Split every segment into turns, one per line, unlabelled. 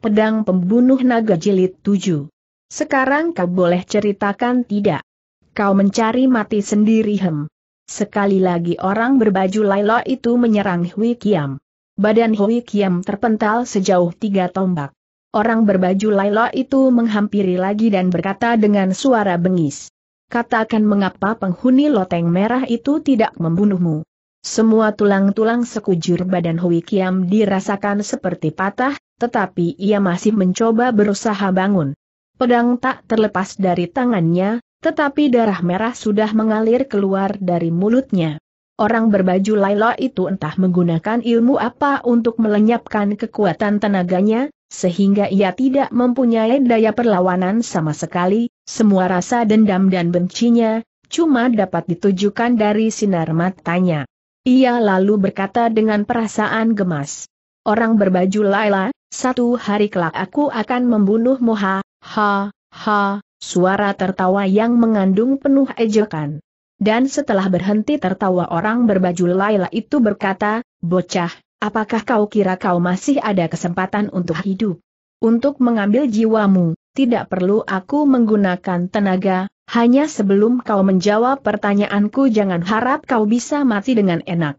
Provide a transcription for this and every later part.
Pedang Pembunuh Naga Jilid 7. Sekarang kau boleh ceritakan tidak? Kau mencari mati sendiri hem. Sekali lagi orang berbaju Lailo itu menyerang Hui Kiam. Badan Hui Kiam terpental sejauh tiga tombak. Orang berbaju Lailo itu menghampiri lagi dan berkata dengan suara bengis. Katakan mengapa penghuni loteng merah itu tidak membunuhmu. Semua tulang-tulang sekujur badan Hui Kiam dirasakan seperti patah, tetapi ia masih mencoba berusaha bangun. Pedang tak terlepas dari tangannya, tetapi darah merah sudah mengalir keluar dari mulutnya. Orang berbaju Laila itu entah menggunakan ilmu apa untuk melenyapkan kekuatan tenaganya, sehingga ia tidak mempunyai daya perlawanan sama sekali, semua rasa dendam dan bencinya, cuma dapat ditujukan dari sinar matanya. Ia lalu berkata dengan perasaan gemas. Orang berbaju Laila, satu hari kelak aku akan membunuhmu ha, ha, ha, suara tertawa yang mengandung penuh ejekan. Dan setelah berhenti tertawa orang berbaju Laila itu berkata, bocah, apakah kau kira kau masih ada kesempatan untuk hidup? Untuk mengambil jiwamu, tidak perlu aku menggunakan tenaga, hanya sebelum kau menjawab pertanyaanku jangan harap kau bisa mati dengan enak.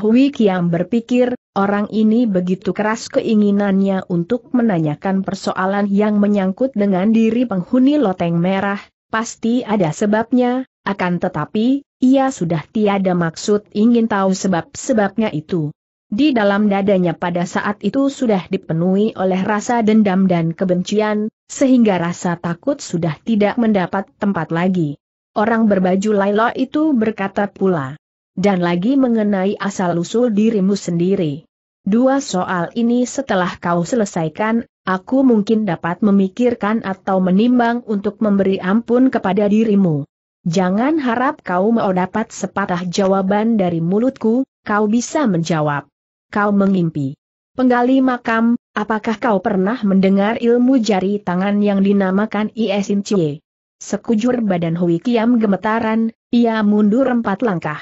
Hui Kiam berpikir, Orang ini begitu keras keinginannya untuk menanyakan persoalan yang menyangkut dengan diri penghuni loteng merah, pasti ada sebabnya, akan tetapi, ia sudah tiada maksud ingin tahu sebab-sebabnya itu. Di dalam dadanya pada saat itu sudah dipenuhi oleh rasa dendam dan kebencian, sehingga rasa takut sudah tidak mendapat tempat lagi. Orang berbaju Laila itu berkata pula dan lagi mengenai asal-usul dirimu sendiri. Dua soal ini setelah kau selesaikan, aku mungkin dapat memikirkan atau menimbang untuk memberi ampun kepada dirimu. Jangan harap kau mau dapat sepatah jawaban dari mulutku, kau bisa menjawab. Kau mengimpi. Penggali makam, apakah kau pernah mendengar ilmu jari tangan yang dinamakan Iesin cie? Sekujur badan Hui Kiam gemetaran, ia mundur empat langkah.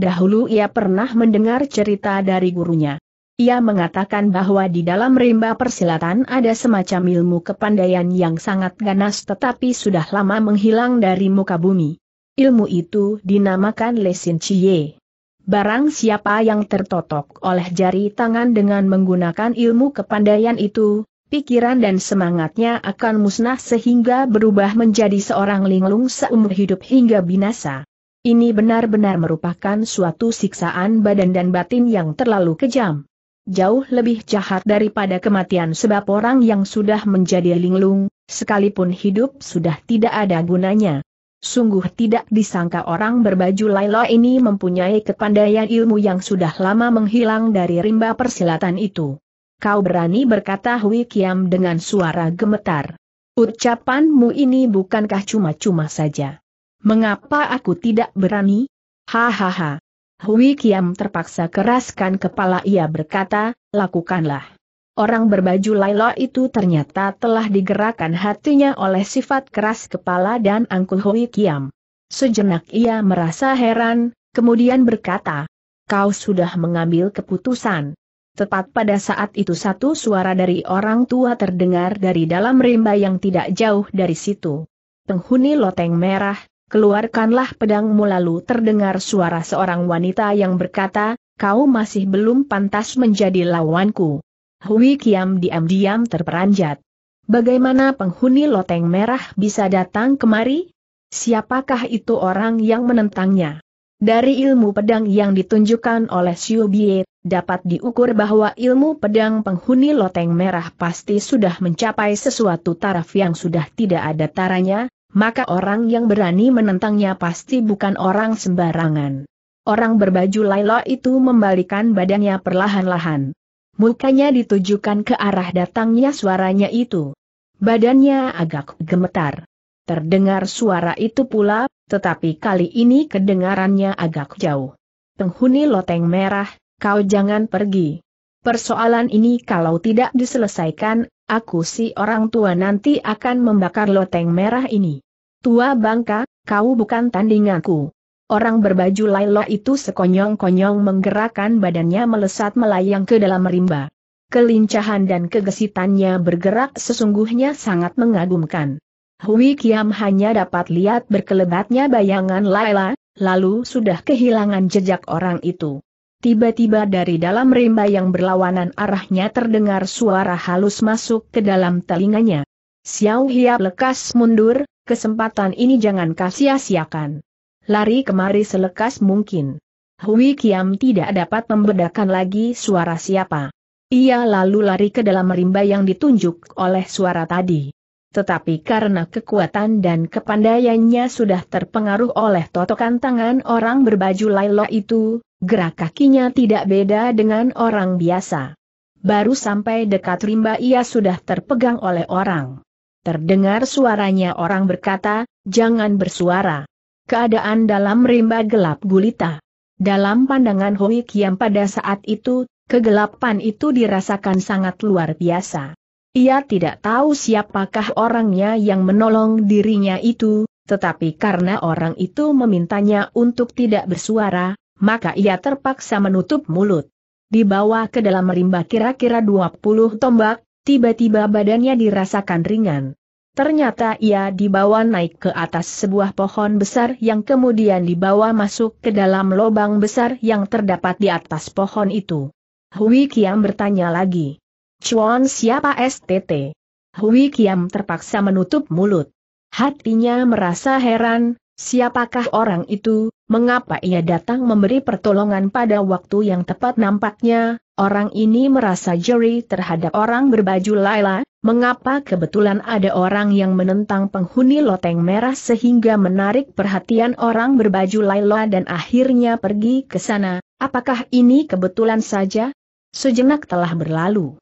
Dahulu ia pernah mendengar cerita dari gurunya. Ia mengatakan bahwa di dalam rimba persilatan ada semacam ilmu kepandaian yang sangat ganas tetapi sudah lama menghilang dari muka bumi. Ilmu itu dinamakan Lesin Chie. Barang siapa yang tertotok oleh jari tangan dengan menggunakan ilmu kepandaian itu, pikiran dan semangatnya akan musnah sehingga berubah menjadi seorang linglung seumur hidup hingga binasa. Ini benar-benar merupakan suatu siksaan badan dan batin yang terlalu kejam jauh lebih jahat daripada kematian sebab orang yang sudah menjadi linglung, sekalipun hidup sudah tidak ada gunanya. Sungguh tidak disangka orang berbaju Laila ini mempunyai kepandaian ilmu yang sudah lama menghilang dari rimba persilatan itu. Kau berani berkata Hui Kiam dengan suara gemetar. Ucapanmu ini bukankah cuma-cuma saja? Mengapa aku tidak berani? Hahaha. Hui Kiam terpaksa keraskan kepala ia berkata, lakukanlah. Orang berbaju Laila itu ternyata telah digerakkan hatinya oleh sifat keras kepala dan angkuh Hui Kiam. Sejenak ia merasa heran, kemudian berkata, Kau sudah mengambil keputusan. Tepat pada saat itu satu suara dari orang tua terdengar dari dalam rimba yang tidak jauh dari situ. Penghuni loteng merah, keluarkanlah pedangmu lalu terdengar suara seorang wanita yang berkata, kau masih belum pantas menjadi lawanku. Hui Kiam diam-diam terperanjat. Bagaimana penghuni loteng merah bisa datang kemari? Siapakah itu orang yang menentangnya? Dari ilmu pedang yang ditunjukkan oleh Xiu Bie, dapat diukur bahwa ilmu pedang penghuni loteng merah pasti sudah mencapai sesuatu taraf yang sudah tidak ada taranya, maka orang yang berani menentangnya pasti bukan orang sembarangan. Orang berbaju Laila itu membalikan badannya perlahan-lahan. Mukanya ditujukan ke arah datangnya suaranya itu. Badannya agak gemetar. Terdengar suara itu pula, tetapi kali ini kedengarannya agak jauh. Penghuni loteng merah, kau jangan pergi. Persoalan ini kalau tidak diselesaikan, aku si orang tua nanti akan membakar loteng merah ini. Tua bangka, kau bukan tandinganku. Orang berbaju laila itu sekonyong-konyong menggerakkan badannya melesat melayang ke dalam rimba. Kelincahan dan kegesitannya bergerak sesungguhnya sangat mengagumkan. Hui Kiam hanya dapat lihat berkelebatnya bayangan Laila, lalu sudah kehilangan jejak orang itu. Tiba-tiba dari dalam rimba yang berlawanan arahnya terdengar suara halus masuk ke dalam telinganya. Xiao Hiap lekas mundur, kesempatan ini jangan sia-siakan. Lari kemari selekas mungkin. Hui Kiam tidak dapat membedakan lagi suara siapa. Ia lalu lari ke dalam rimba yang ditunjuk oleh suara tadi. Tetapi karena kekuatan dan kepandaiannya sudah terpengaruh oleh totokan tangan orang berbaju lailo itu, gerak kakinya tidak beda dengan orang biasa. Baru sampai dekat rimba ia sudah terpegang oleh orang. Terdengar suaranya orang berkata, jangan bersuara. Keadaan dalam rimba gelap gulita. Dalam pandangan Hoi Kiam pada saat itu, kegelapan itu dirasakan sangat luar biasa. Ia tidak tahu siapakah orangnya yang menolong dirinya itu, tetapi karena orang itu memintanya untuk tidak bersuara, maka ia terpaksa menutup mulut. Dibawa ke dalam rimba kira-kira 20 tombak, Tiba-tiba badannya dirasakan ringan. Ternyata ia dibawa naik ke atas sebuah pohon besar yang kemudian dibawa masuk ke dalam lubang besar yang terdapat di atas pohon itu. Hui Kiam bertanya lagi. Chuan siapa STT? Hui Kiam terpaksa menutup mulut. Hatinya merasa heran, Siapakah orang itu, mengapa ia datang memberi pertolongan pada waktu yang tepat nampaknya, orang ini merasa jeri terhadap orang berbaju Laila, mengapa kebetulan ada orang yang menentang penghuni loteng merah sehingga menarik perhatian orang berbaju Laila dan akhirnya pergi ke sana, apakah ini kebetulan saja? Sejenak telah berlalu.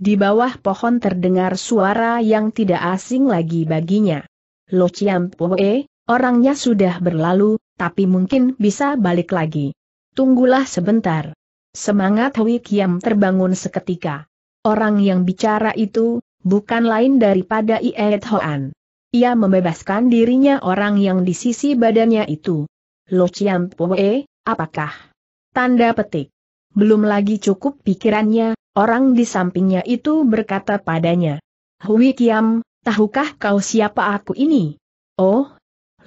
Di bawah pohon terdengar suara yang tidak asing lagi baginya. Lo Chiam Poe, Orangnya sudah berlalu, tapi mungkin bisa balik lagi. Tunggulah sebentar. Semangat Hui Kiam terbangun seketika. Orang yang bicara itu, bukan lain daripada Ied Hoan. Ia membebaskan dirinya orang yang di sisi badannya itu. Lo Chiam Poe, apakah? Tanda petik. Belum lagi cukup pikirannya, orang di sampingnya itu berkata padanya. Hui Kiam, tahukah kau siapa aku ini? Oh,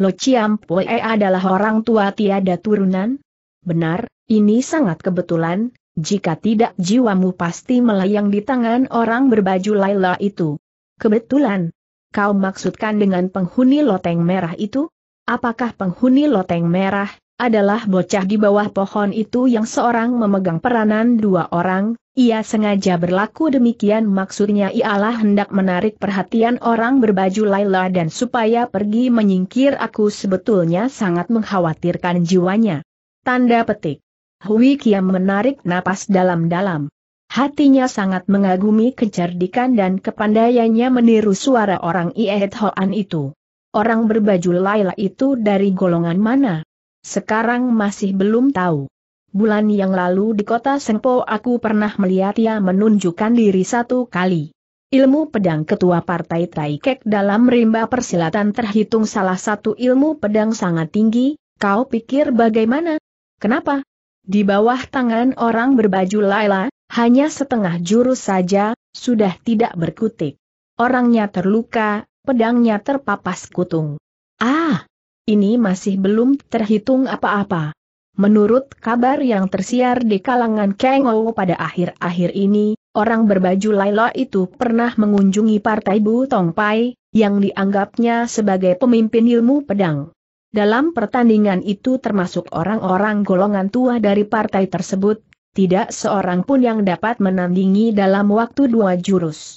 Lo Chiam Pue adalah orang tua tiada turunan? Benar, ini sangat kebetulan, jika tidak jiwamu pasti melayang di tangan orang berbaju Laila itu. Kebetulan. Kau maksudkan dengan penghuni loteng merah itu? Apakah penghuni loteng merah adalah bocah di bawah pohon itu yang seorang memegang peranan dua orang, ia sengaja berlaku demikian maksudnya ialah hendak menarik perhatian orang berbaju Laila dan supaya pergi menyingkir aku sebetulnya sangat mengkhawatirkan jiwanya. Tanda petik. Hui Kiam menarik napas dalam-dalam. Hatinya sangat mengagumi kecerdikan dan kepandaiannya meniru suara orang Iet Hoan itu. Orang berbaju Laila itu dari golongan mana? Sekarang masih belum tahu. Bulan yang lalu di kota Sengpo aku pernah melihat ia menunjukkan diri satu kali. Ilmu pedang ketua partai Taikek dalam rimba persilatan terhitung salah satu ilmu pedang sangat tinggi, kau pikir bagaimana? Kenapa? Di bawah tangan orang berbaju Laila, hanya setengah jurus saja, sudah tidak berkutik. Orangnya terluka, pedangnya terpapas kutung. Ah, ini masih belum terhitung apa-apa. Menurut kabar yang tersiar di kalangan Kang pada akhir-akhir ini, orang berbaju Laila itu pernah mengunjungi Partai Bu Tong Pai, yang dianggapnya sebagai pemimpin ilmu pedang. Dalam pertandingan itu termasuk orang-orang golongan tua dari partai tersebut, tidak seorang pun yang dapat menandingi dalam waktu dua jurus.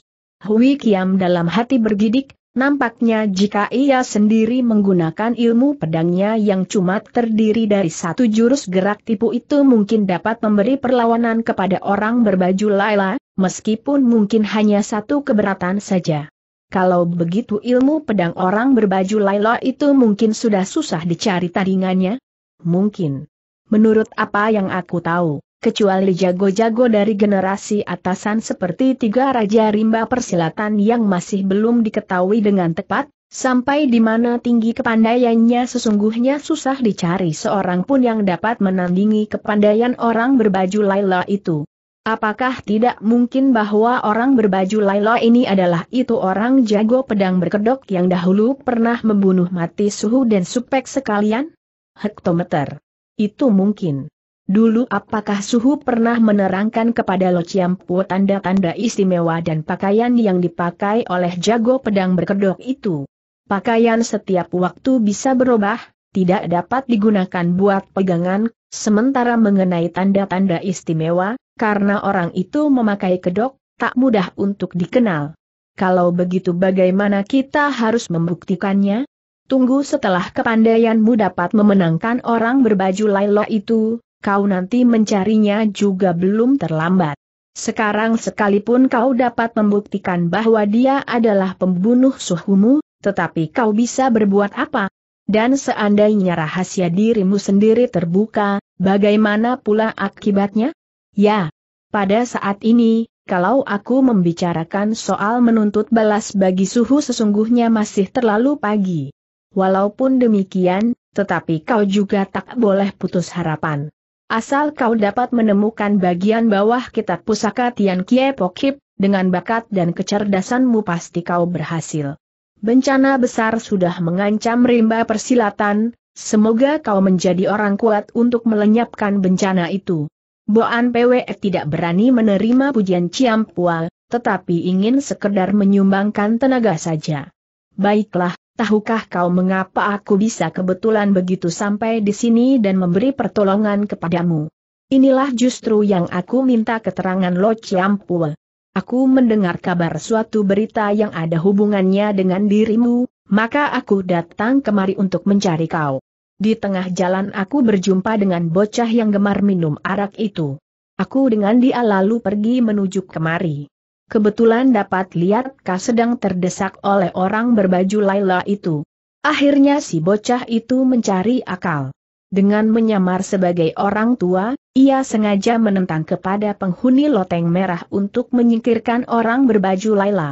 Hui Kiam dalam hati bergidik, Nampaknya jika ia sendiri menggunakan ilmu pedangnya yang cuma terdiri dari satu jurus gerak tipu itu mungkin dapat memberi perlawanan kepada orang berbaju laila, meskipun mungkin hanya satu keberatan saja. Kalau begitu ilmu pedang orang berbaju laila itu mungkin sudah susah dicari tandingannya? Mungkin. Menurut apa yang aku tahu, Kecuali jago-jago dari generasi atasan seperti tiga raja rimba persilatan yang masih belum diketahui dengan tepat, sampai di mana tinggi kepandaiannya sesungguhnya susah dicari seorang pun yang dapat menandingi kepandaian orang berbaju Laila itu. Apakah tidak mungkin bahwa orang berbaju Laila ini adalah itu orang jago pedang berkedok yang dahulu pernah membunuh mati suhu dan supek sekalian? Hektometer. Itu mungkin. Dulu apakah Suhu pernah menerangkan kepada Lo Chiampu tanda-tanda istimewa dan pakaian yang dipakai oleh jago pedang berkedok itu? Pakaian setiap waktu bisa berubah, tidak dapat digunakan buat pegangan, sementara mengenai tanda-tanda istimewa, karena orang itu memakai kedok, tak mudah untuk dikenal. Kalau begitu bagaimana kita harus membuktikannya? Tunggu setelah kepandaianmu dapat memenangkan orang berbaju Laila itu, kau nanti mencarinya juga belum terlambat. Sekarang sekalipun kau dapat membuktikan bahwa dia adalah pembunuh suhumu, tetapi kau bisa berbuat apa? Dan seandainya rahasia dirimu sendiri terbuka, bagaimana pula akibatnya? Ya, pada saat ini, kalau aku membicarakan soal menuntut balas bagi suhu sesungguhnya masih terlalu pagi. Walaupun demikian, tetapi kau juga tak boleh putus harapan. Asal kau dapat menemukan bagian bawah kitab pusaka Tian Kie Pokip, dengan bakat dan kecerdasanmu pasti kau berhasil. Bencana besar sudah mengancam rimba persilatan, semoga kau menjadi orang kuat untuk melenyapkan bencana itu. Boan PWE tidak berani menerima pujian Ciampual, tetapi ingin sekedar menyumbangkan tenaga saja. Baiklah, tahukah kau mengapa aku bisa kebetulan begitu sampai di sini dan memberi pertolongan kepadamu? Inilah justru yang aku minta keterangan Lo Chiampue. Aku mendengar kabar suatu berita yang ada hubungannya dengan dirimu, maka aku datang kemari untuk mencari kau. Di tengah jalan aku berjumpa dengan bocah yang gemar minum arak itu. Aku dengan dia lalu pergi menuju kemari kebetulan dapat lihat Ka sedang terdesak oleh orang berbaju Laila itu. Akhirnya si bocah itu mencari akal. Dengan menyamar sebagai orang tua, ia sengaja menentang kepada penghuni loteng merah untuk menyingkirkan orang berbaju Laila.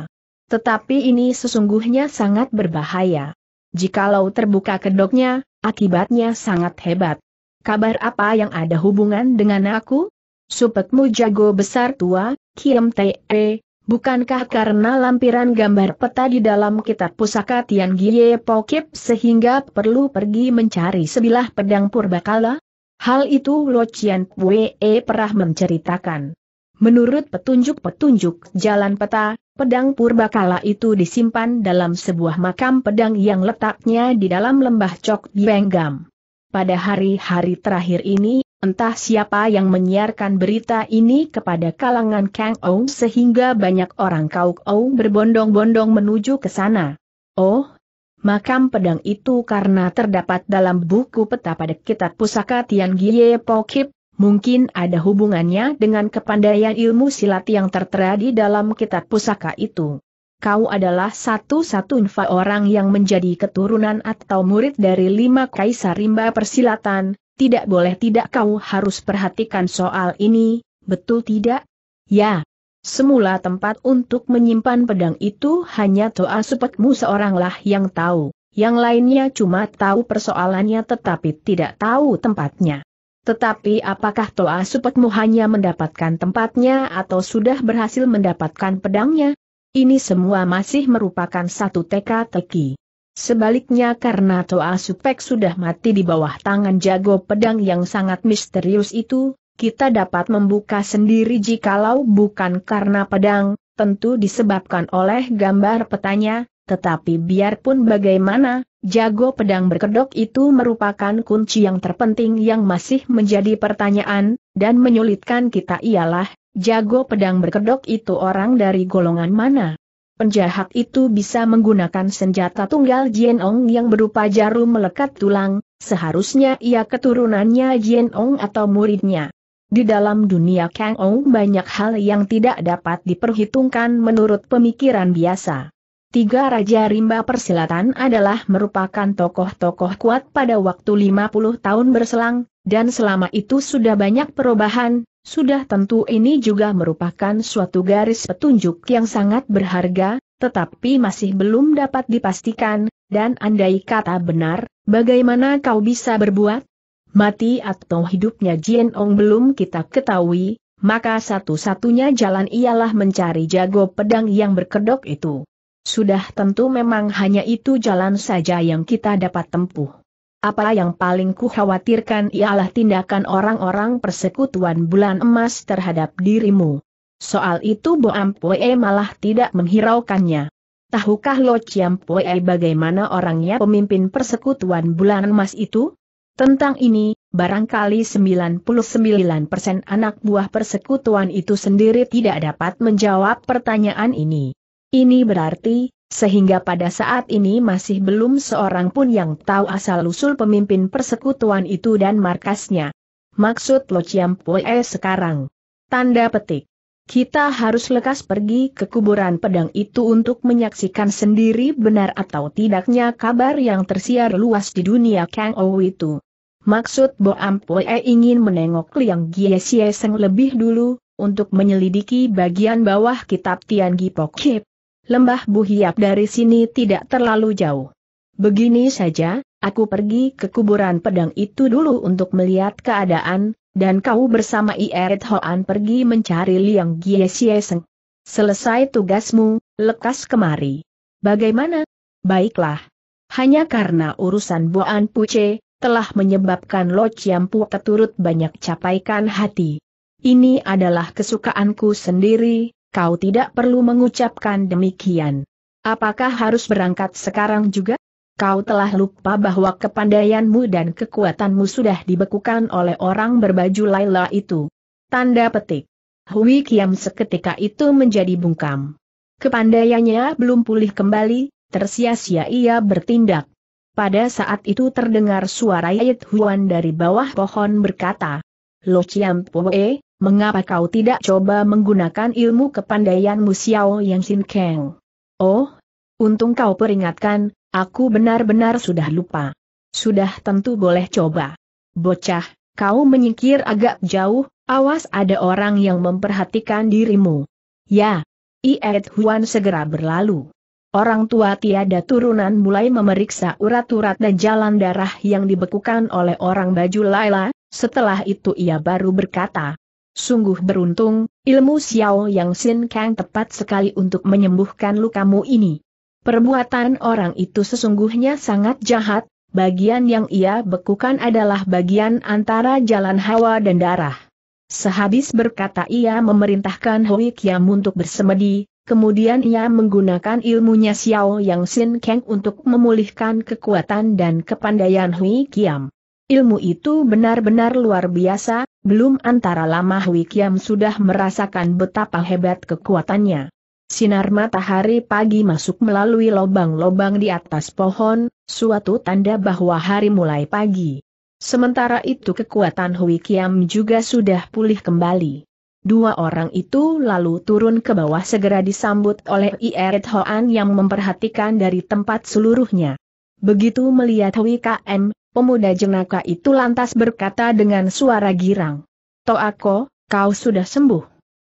Tetapi ini sesungguhnya sangat berbahaya. Jikalau terbuka kedoknya, akibatnya sangat hebat. Kabar apa yang ada hubungan dengan aku? Supekmu jago besar tua, Kiem Te, bukankah karena lampiran gambar peta di dalam kitab pusaka Tian Gie Kip sehingga perlu pergi mencari sebilah pedang purbakala? Hal itu Lo Chien Pue pernah menceritakan. Menurut petunjuk-petunjuk jalan peta, pedang purbakala itu disimpan dalam sebuah makam pedang yang letaknya di dalam lembah Cok Bienggam. Pada hari-hari terakhir ini, Entah siapa yang menyiarkan berita ini kepada kalangan Kang Ou sehingga banyak orang Kau Ou berbondong-bondong menuju ke sana. Oh, makam pedang itu karena terdapat dalam buku peta pada kitab pusaka Tian Gie Kip. mungkin ada hubungannya dengan kepandaian ilmu silat yang tertera di dalam kitab pusaka itu. Kau adalah satu-satunya orang yang menjadi keturunan atau murid dari lima kaisar rimba persilatan, tidak boleh tidak kau harus perhatikan soal ini, betul tidak? Ya. Semula tempat untuk menyimpan pedang itu hanya toa sepetmu seoranglah yang tahu, yang lainnya cuma tahu persoalannya tetapi tidak tahu tempatnya. Tetapi apakah toa supetmu hanya mendapatkan tempatnya atau sudah berhasil mendapatkan pedangnya? Ini semua masih merupakan satu teka-teki. Sebaliknya karena Toa Supek sudah mati di bawah tangan jago pedang yang sangat misterius itu, kita dapat membuka sendiri jikalau bukan karena pedang, tentu disebabkan oleh gambar petanya, tetapi biarpun bagaimana, jago pedang berkedok itu merupakan kunci yang terpenting yang masih menjadi pertanyaan, dan menyulitkan kita ialah, jago pedang berkedok itu orang dari golongan mana penjahat itu bisa menggunakan senjata tunggal Ong yang berupa jarum melekat tulang, seharusnya ia keturunannya Ong atau muridnya. Di dalam dunia Kang Ong banyak hal yang tidak dapat diperhitungkan menurut pemikiran biasa. Tiga Raja Rimba Persilatan adalah merupakan tokoh-tokoh kuat pada waktu 50 tahun berselang, dan selama itu sudah banyak perubahan, sudah tentu ini juga merupakan suatu garis petunjuk yang sangat berharga, tetapi masih belum dapat dipastikan, dan andai kata benar, bagaimana kau bisa berbuat? Mati atau hidupnya Jien Ong belum kita ketahui, maka satu-satunya jalan ialah mencari jago pedang yang berkedok itu. Sudah tentu memang hanya itu jalan saja yang kita dapat tempuh. Apa yang paling kukhawatirkan ialah tindakan orang-orang persekutuan bulan emas terhadap dirimu. Soal itu Bo Ampue malah tidak menghiraukannya. Tahukah Lo Chiampue bagaimana orangnya pemimpin persekutuan bulan emas itu? Tentang ini, barangkali 99% anak buah persekutuan itu sendiri tidak dapat menjawab pertanyaan ini. Ini berarti, sehingga pada saat ini masih belum seorang pun yang tahu asal-usul pemimpin persekutuan itu dan markasnya. Maksud Lo Chiam Pue sekarang. Tanda petik. Kita harus lekas pergi ke kuburan pedang itu untuk menyaksikan sendiri benar atau tidaknya kabar yang tersiar luas di dunia Kang Ou itu. Maksud Bo Ampue ingin menengok Liang Gie Sieseng lebih dulu, untuk menyelidiki bagian bawah kitab Tian Gipok Kip lembah Buhiap dari sini tidak terlalu jauh. Begini saja, aku pergi ke kuburan pedang itu dulu untuk melihat keadaan, dan kau bersama Ieret Hoan pergi mencari Liang Giesieseng. Selesai tugasmu, lekas kemari. Bagaimana? Baiklah. Hanya karena urusan Boan Puce, telah menyebabkan Lo Chiampu keturut banyak capaikan hati. Ini adalah kesukaanku sendiri, kau tidak perlu mengucapkan demikian. Apakah harus berangkat sekarang juga? Kau telah lupa bahwa kepandaianmu dan kekuatanmu sudah dibekukan oleh orang berbaju Laila itu. Tanda petik. Hui Kiam seketika itu menjadi bungkam. Kepandaiannya belum pulih kembali, tersia-sia ia bertindak. Pada saat itu terdengar suara Yit Huan dari bawah pohon berkata, Lo Chiam Poe, mengapa kau tidak coba menggunakan ilmu kepandaianmu Xiao Yang Sin Kang? Oh, untung kau peringatkan, aku benar-benar sudah lupa. Sudah tentu boleh coba. Bocah, kau menyingkir agak jauh, awas ada orang yang memperhatikan dirimu. Ya, Iet Huan segera berlalu. Orang tua tiada turunan mulai memeriksa urat-urat dan jalan darah yang dibekukan oleh orang baju Laila, setelah itu ia baru berkata, Sungguh beruntung, ilmu Xiao Yang Sin Kang tepat sekali untuk menyembuhkan lukamu ini. Perbuatan orang itu sesungguhnya sangat jahat, bagian yang ia bekukan adalah bagian antara jalan hawa dan darah. Sehabis berkata ia memerintahkan Hui Kiam untuk bersemedi, kemudian ia menggunakan ilmunya Xiao Yang Sin Kang untuk memulihkan kekuatan dan kepandaian Hui Kiam. Ilmu itu benar-benar luar biasa, belum antara lama Hui Kiam sudah merasakan betapa hebat kekuatannya. Sinar matahari pagi masuk melalui lobang-lobang di atas pohon, suatu tanda bahwa hari mulai pagi. Sementara itu kekuatan Hui Kiam juga sudah pulih kembali. Dua orang itu lalu turun ke bawah segera disambut oleh Ieret Hoan yang memperhatikan dari tempat seluruhnya. Begitu melihat Hui KM, Pemuda jenaka itu lantas berkata dengan suara girang. Toako, kau sudah sembuh.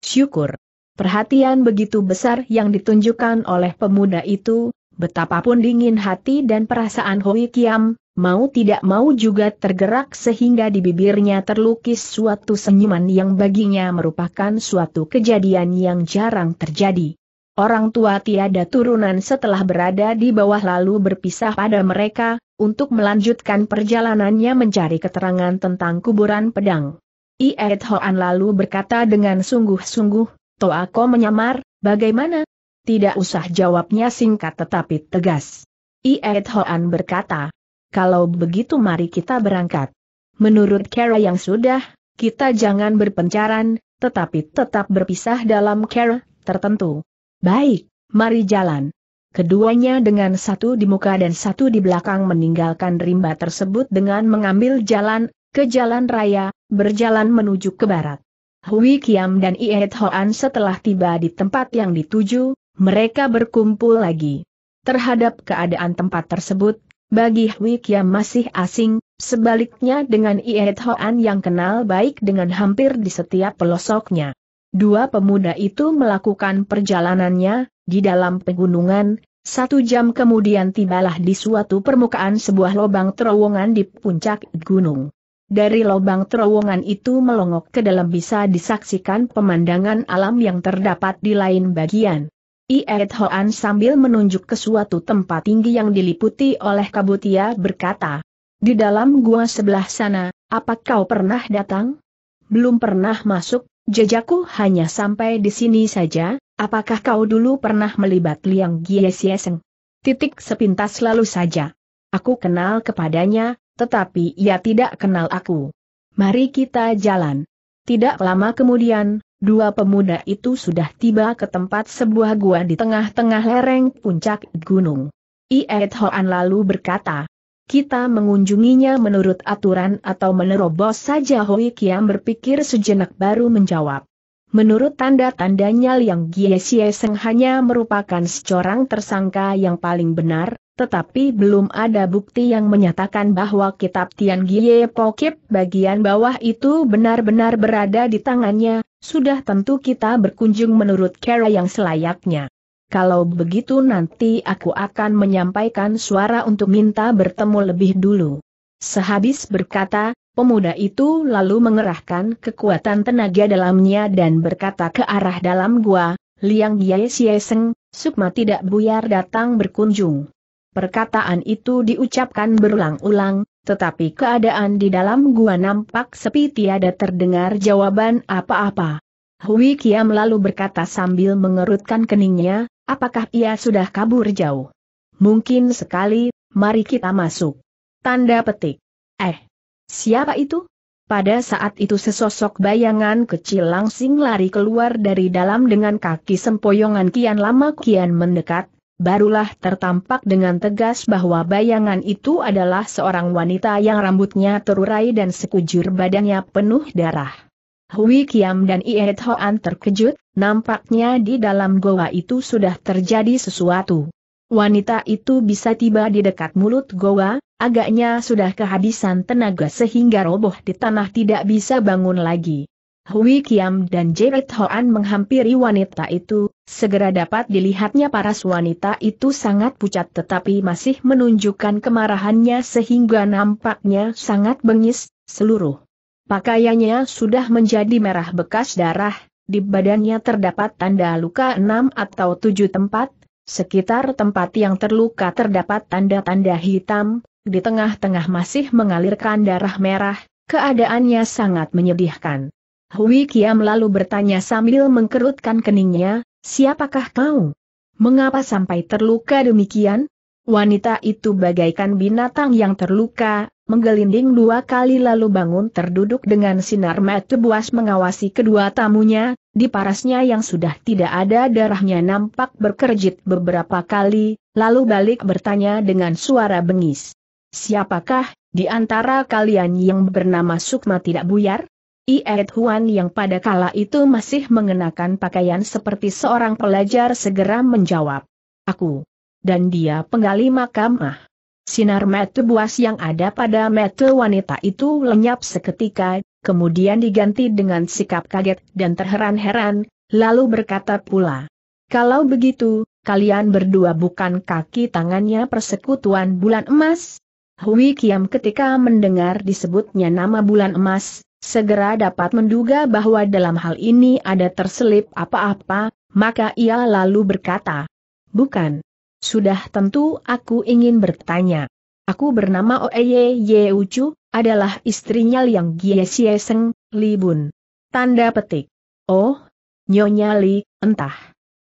Syukur. Perhatian begitu besar yang ditunjukkan oleh pemuda itu, betapapun dingin hati dan perasaan Hoi Kiam, mau tidak mau juga tergerak sehingga di bibirnya terlukis suatu senyuman yang baginya merupakan suatu kejadian yang jarang terjadi. Orang tua tiada turunan setelah berada di bawah lalu berpisah pada mereka, untuk melanjutkan perjalanannya mencari keterangan tentang kuburan pedang. Iet Hoan lalu berkata dengan sungguh-sungguh, Toako menyamar, bagaimana? Tidak usah jawabnya singkat tetapi tegas. Iet Hoan berkata, kalau begitu mari kita berangkat. Menurut Kara yang sudah, kita jangan berpencaran, tetapi tetap berpisah dalam Kara tertentu. Baik, mari jalan. Keduanya dengan satu di muka dan satu di belakang meninggalkan rimba tersebut dengan mengambil jalan, ke jalan raya, berjalan menuju ke barat. Hui Kiam dan Iet Hoan setelah tiba di tempat yang dituju, mereka berkumpul lagi. Terhadap keadaan tempat tersebut, bagi Hui Kiam masih asing, sebaliknya dengan Iet Hoan yang kenal baik dengan hampir di setiap pelosoknya. Dua pemuda itu melakukan perjalanannya, di dalam pegunungan, satu jam kemudian tibalah di suatu permukaan sebuah lobang terowongan di puncak gunung. Dari lobang terowongan itu melongok ke dalam bisa disaksikan pemandangan alam yang terdapat di lain bagian. Iet Hoan sambil menunjuk ke suatu tempat tinggi yang diliputi oleh kabutia berkata, Di dalam gua sebelah sana, apakah kau pernah datang? Belum pernah masuk, Jejakku hanya sampai di sini saja, apakah kau dulu pernah melibat Liang Giesieseng? Titik sepintas lalu saja. Aku kenal kepadanya, tetapi ia tidak kenal aku. Mari kita jalan. Tidak lama kemudian, dua pemuda itu sudah tiba ke tempat sebuah gua di tengah-tengah lereng puncak gunung. Iet Hoan lalu berkata, kita mengunjunginya menurut aturan atau menerobos saja Hoi Kiam berpikir sejenak baru menjawab. Menurut tanda-tandanya Liang Giesie Seng hanya merupakan seorang tersangka yang paling benar, tetapi belum ada bukti yang menyatakan bahwa kitab Tian Gie Pokip bagian bawah itu benar-benar berada di tangannya, sudah tentu kita berkunjung menurut cara yang selayaknya kalau begitu nanti aku akan menyampaikan suara untuk minta bertemu lebih dulu. Sehabis berkata, pemuda itu lalu mengerahkan kekuatan tenaga dalamnya dan berkata ke arah dalam gua, Liang Ye Seng, Sukma tidak buyar datang berkunjung. Perkataan itu diucapkan berulang-ulang, tetapi keadaan di dalam gua nampak sepi tiada terdengar jawaban apa-apa. Hui Kiam lalu berkata sambil mengerutkan keningnya, Apakah ia sudah kabur jauh? Mungkin sekali, mari kita masuk. Tanda petik. Eh, siapa itu? Pada saat itu sesosok bayangan kecil langsing lari keluar dari dalam dengan kaki sempoyongan kian lama kian mendekat, barulah tertampak dengan tegas bahwa bayangan itu adalah seorang wanita yang rambutnya terurai dan sekujur badannya penuh darah. Hui Kiam dan Iet Hoan terkejut, Nampaknya di dalam goa itu sudah terjadi sesuatu. Wanita itu bisa tiba di dekat mulut goa, agaknya sudah kehabisan tenaga sehingga roboh di tanah tidak bisa bangun lagi. Hui Kiam dan Jared Hoan menghampiri wanita itu, segera dapat dilihatnya paras wanita itu sangat pucat tetapi masih menunjukkan kemarahannya sehingga nampaknya sangat bengis, seluruh. Pakaiannya sudah menjadi merah bekas darah, di badannya terdapat tanda luka enam atau tujuh tempat, sekitar tempat yang terluka terdapat tanda-tanda hitam, di tengah-tengah masih mengalirkan darah merah, keadaannya sangat menyedihkan. Hui Kiam lalu bertanya sambil mengkerutkan keningnya, siapakah kau? Mengapa sampai terluka demikian? Wanita itu bagaikan binatang yang terluka, menggelinding dua kali lalu bangun terduduk dengan sinar mata buas mengawasi kedua tamunya, di parasnya yang sudah tidak ada darahnya nampak berkerjit beberapa kali, lalu balik bertanya dengan suara bengis. Siapakah, di antara kalian yang bernama Sukma tidak buyar? Iet Huan yang pada kala itu masih mengenakan pakaian seperti seorang pelajar segera menjawab. Aku. Dan dia penggali makamah. Sinar mata buas yang ada pada mata wanita itu lenyap seketika, kemudian diganti dengan sikap kaget dan terheran-heran, lalu berkata pula. Kalau begitu, kalian berdua bukan kaki tangannya persekutuan bulan emas? Hui Kiam ketika mendengar disebutnya nama bulan emas, segera dapat menduga bahwa dalam hal ini ada terselip apa-apa, maka ia lalu berkata, Bukan. Sudah tentu aku ingin bertanya. Aku bernama Oeye Ye Ucu, adalah istrinya Liang Gye Xie Seng, Li Bun. Tanda petik. Oh, Nyonya Li, entah.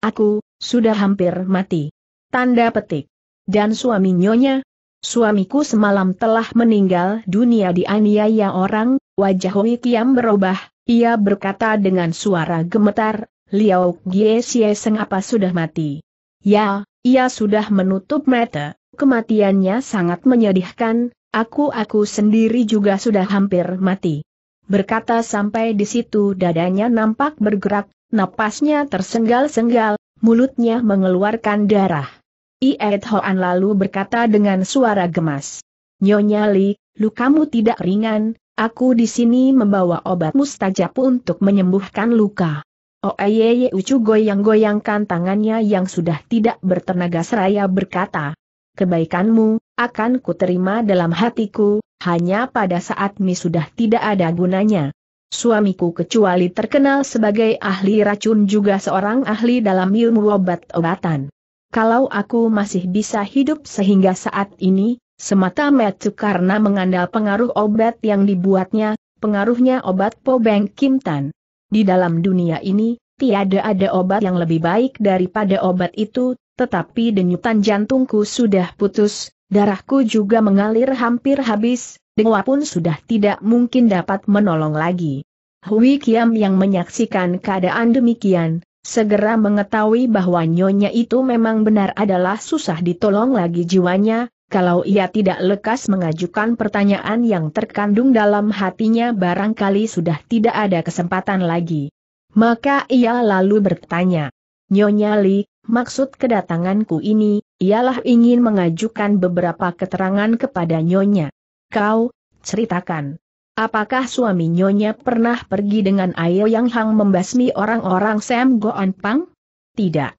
Aku, sudah hampir mati. Tanda petik. Dan suami Nyonya? Suamiku semalam telah meninggal dunia dianiaya orang, wajah Hui Kiam berubah, ia berkata dengan suara gemetar, Liao Gye Seng apa sudah mati? Ya, ia sudah menutup mata, kematiannya sangat menyedihkan, aku-aku sendiri juga sudah hampir mati. Berkata sampai di situ dadanya nampak bergerak, napasnya tersenggal-senggal, mulutnya mengeluarkan darah. Iet Hoan lalu berkata dengan suara gemas. Nyonya Li, lukamu tidak ringan, aku di sini membawa obat mustajab untuk menyembuhkan luka. Oye oh, Ucu goyang-goyangkan tangannya yang sudah tidak bertenaga seraya berkata, Kebaikanmu, akan kuterima dalam hatiku, hanya pada saat mi sudah tidak ada gunanya. Suamiku kecuali terkenal sebagai ahli racun juga seorang ahli dalam ilmu obat-obatan. Kalau aku masih bisa hidup sehingga saat ini, semata metu karena mengandalkan pengaruh obat yang dibuatnya, pengaruhnya obat Pobeng Kim Tan. Di dalam dunia ini, tiada ada obat yang lebih baik daripada obat itu, tetapi denyutan jantungku sudah putus, darahku juga mengalir hampir habis, dewa pun sudah tidak mungkin dapat menolong lagi. Hui Kiam yang menyaksikan keadaan demikian, segera mengetahui bahwa nyonya itu memang benar adalah susah ditolong lagi jiwanya, kalau ia tidak lekas mengajukan pertanyaan yang terkandung dalam hatinya barangkali sudah tidak ada kesempatan lagi. Maka ia lalu bertanya, Nyonya Li, maksud kedatanganku ini, ialah ingin mengajukan beberapa keterangan kepada Nyonya. Kau, ceritakan. Apakah suami Nyonya pernah pergi dengan Ayo Yang Hang membasmi orang-orang Sam Goan Pang? Tidak.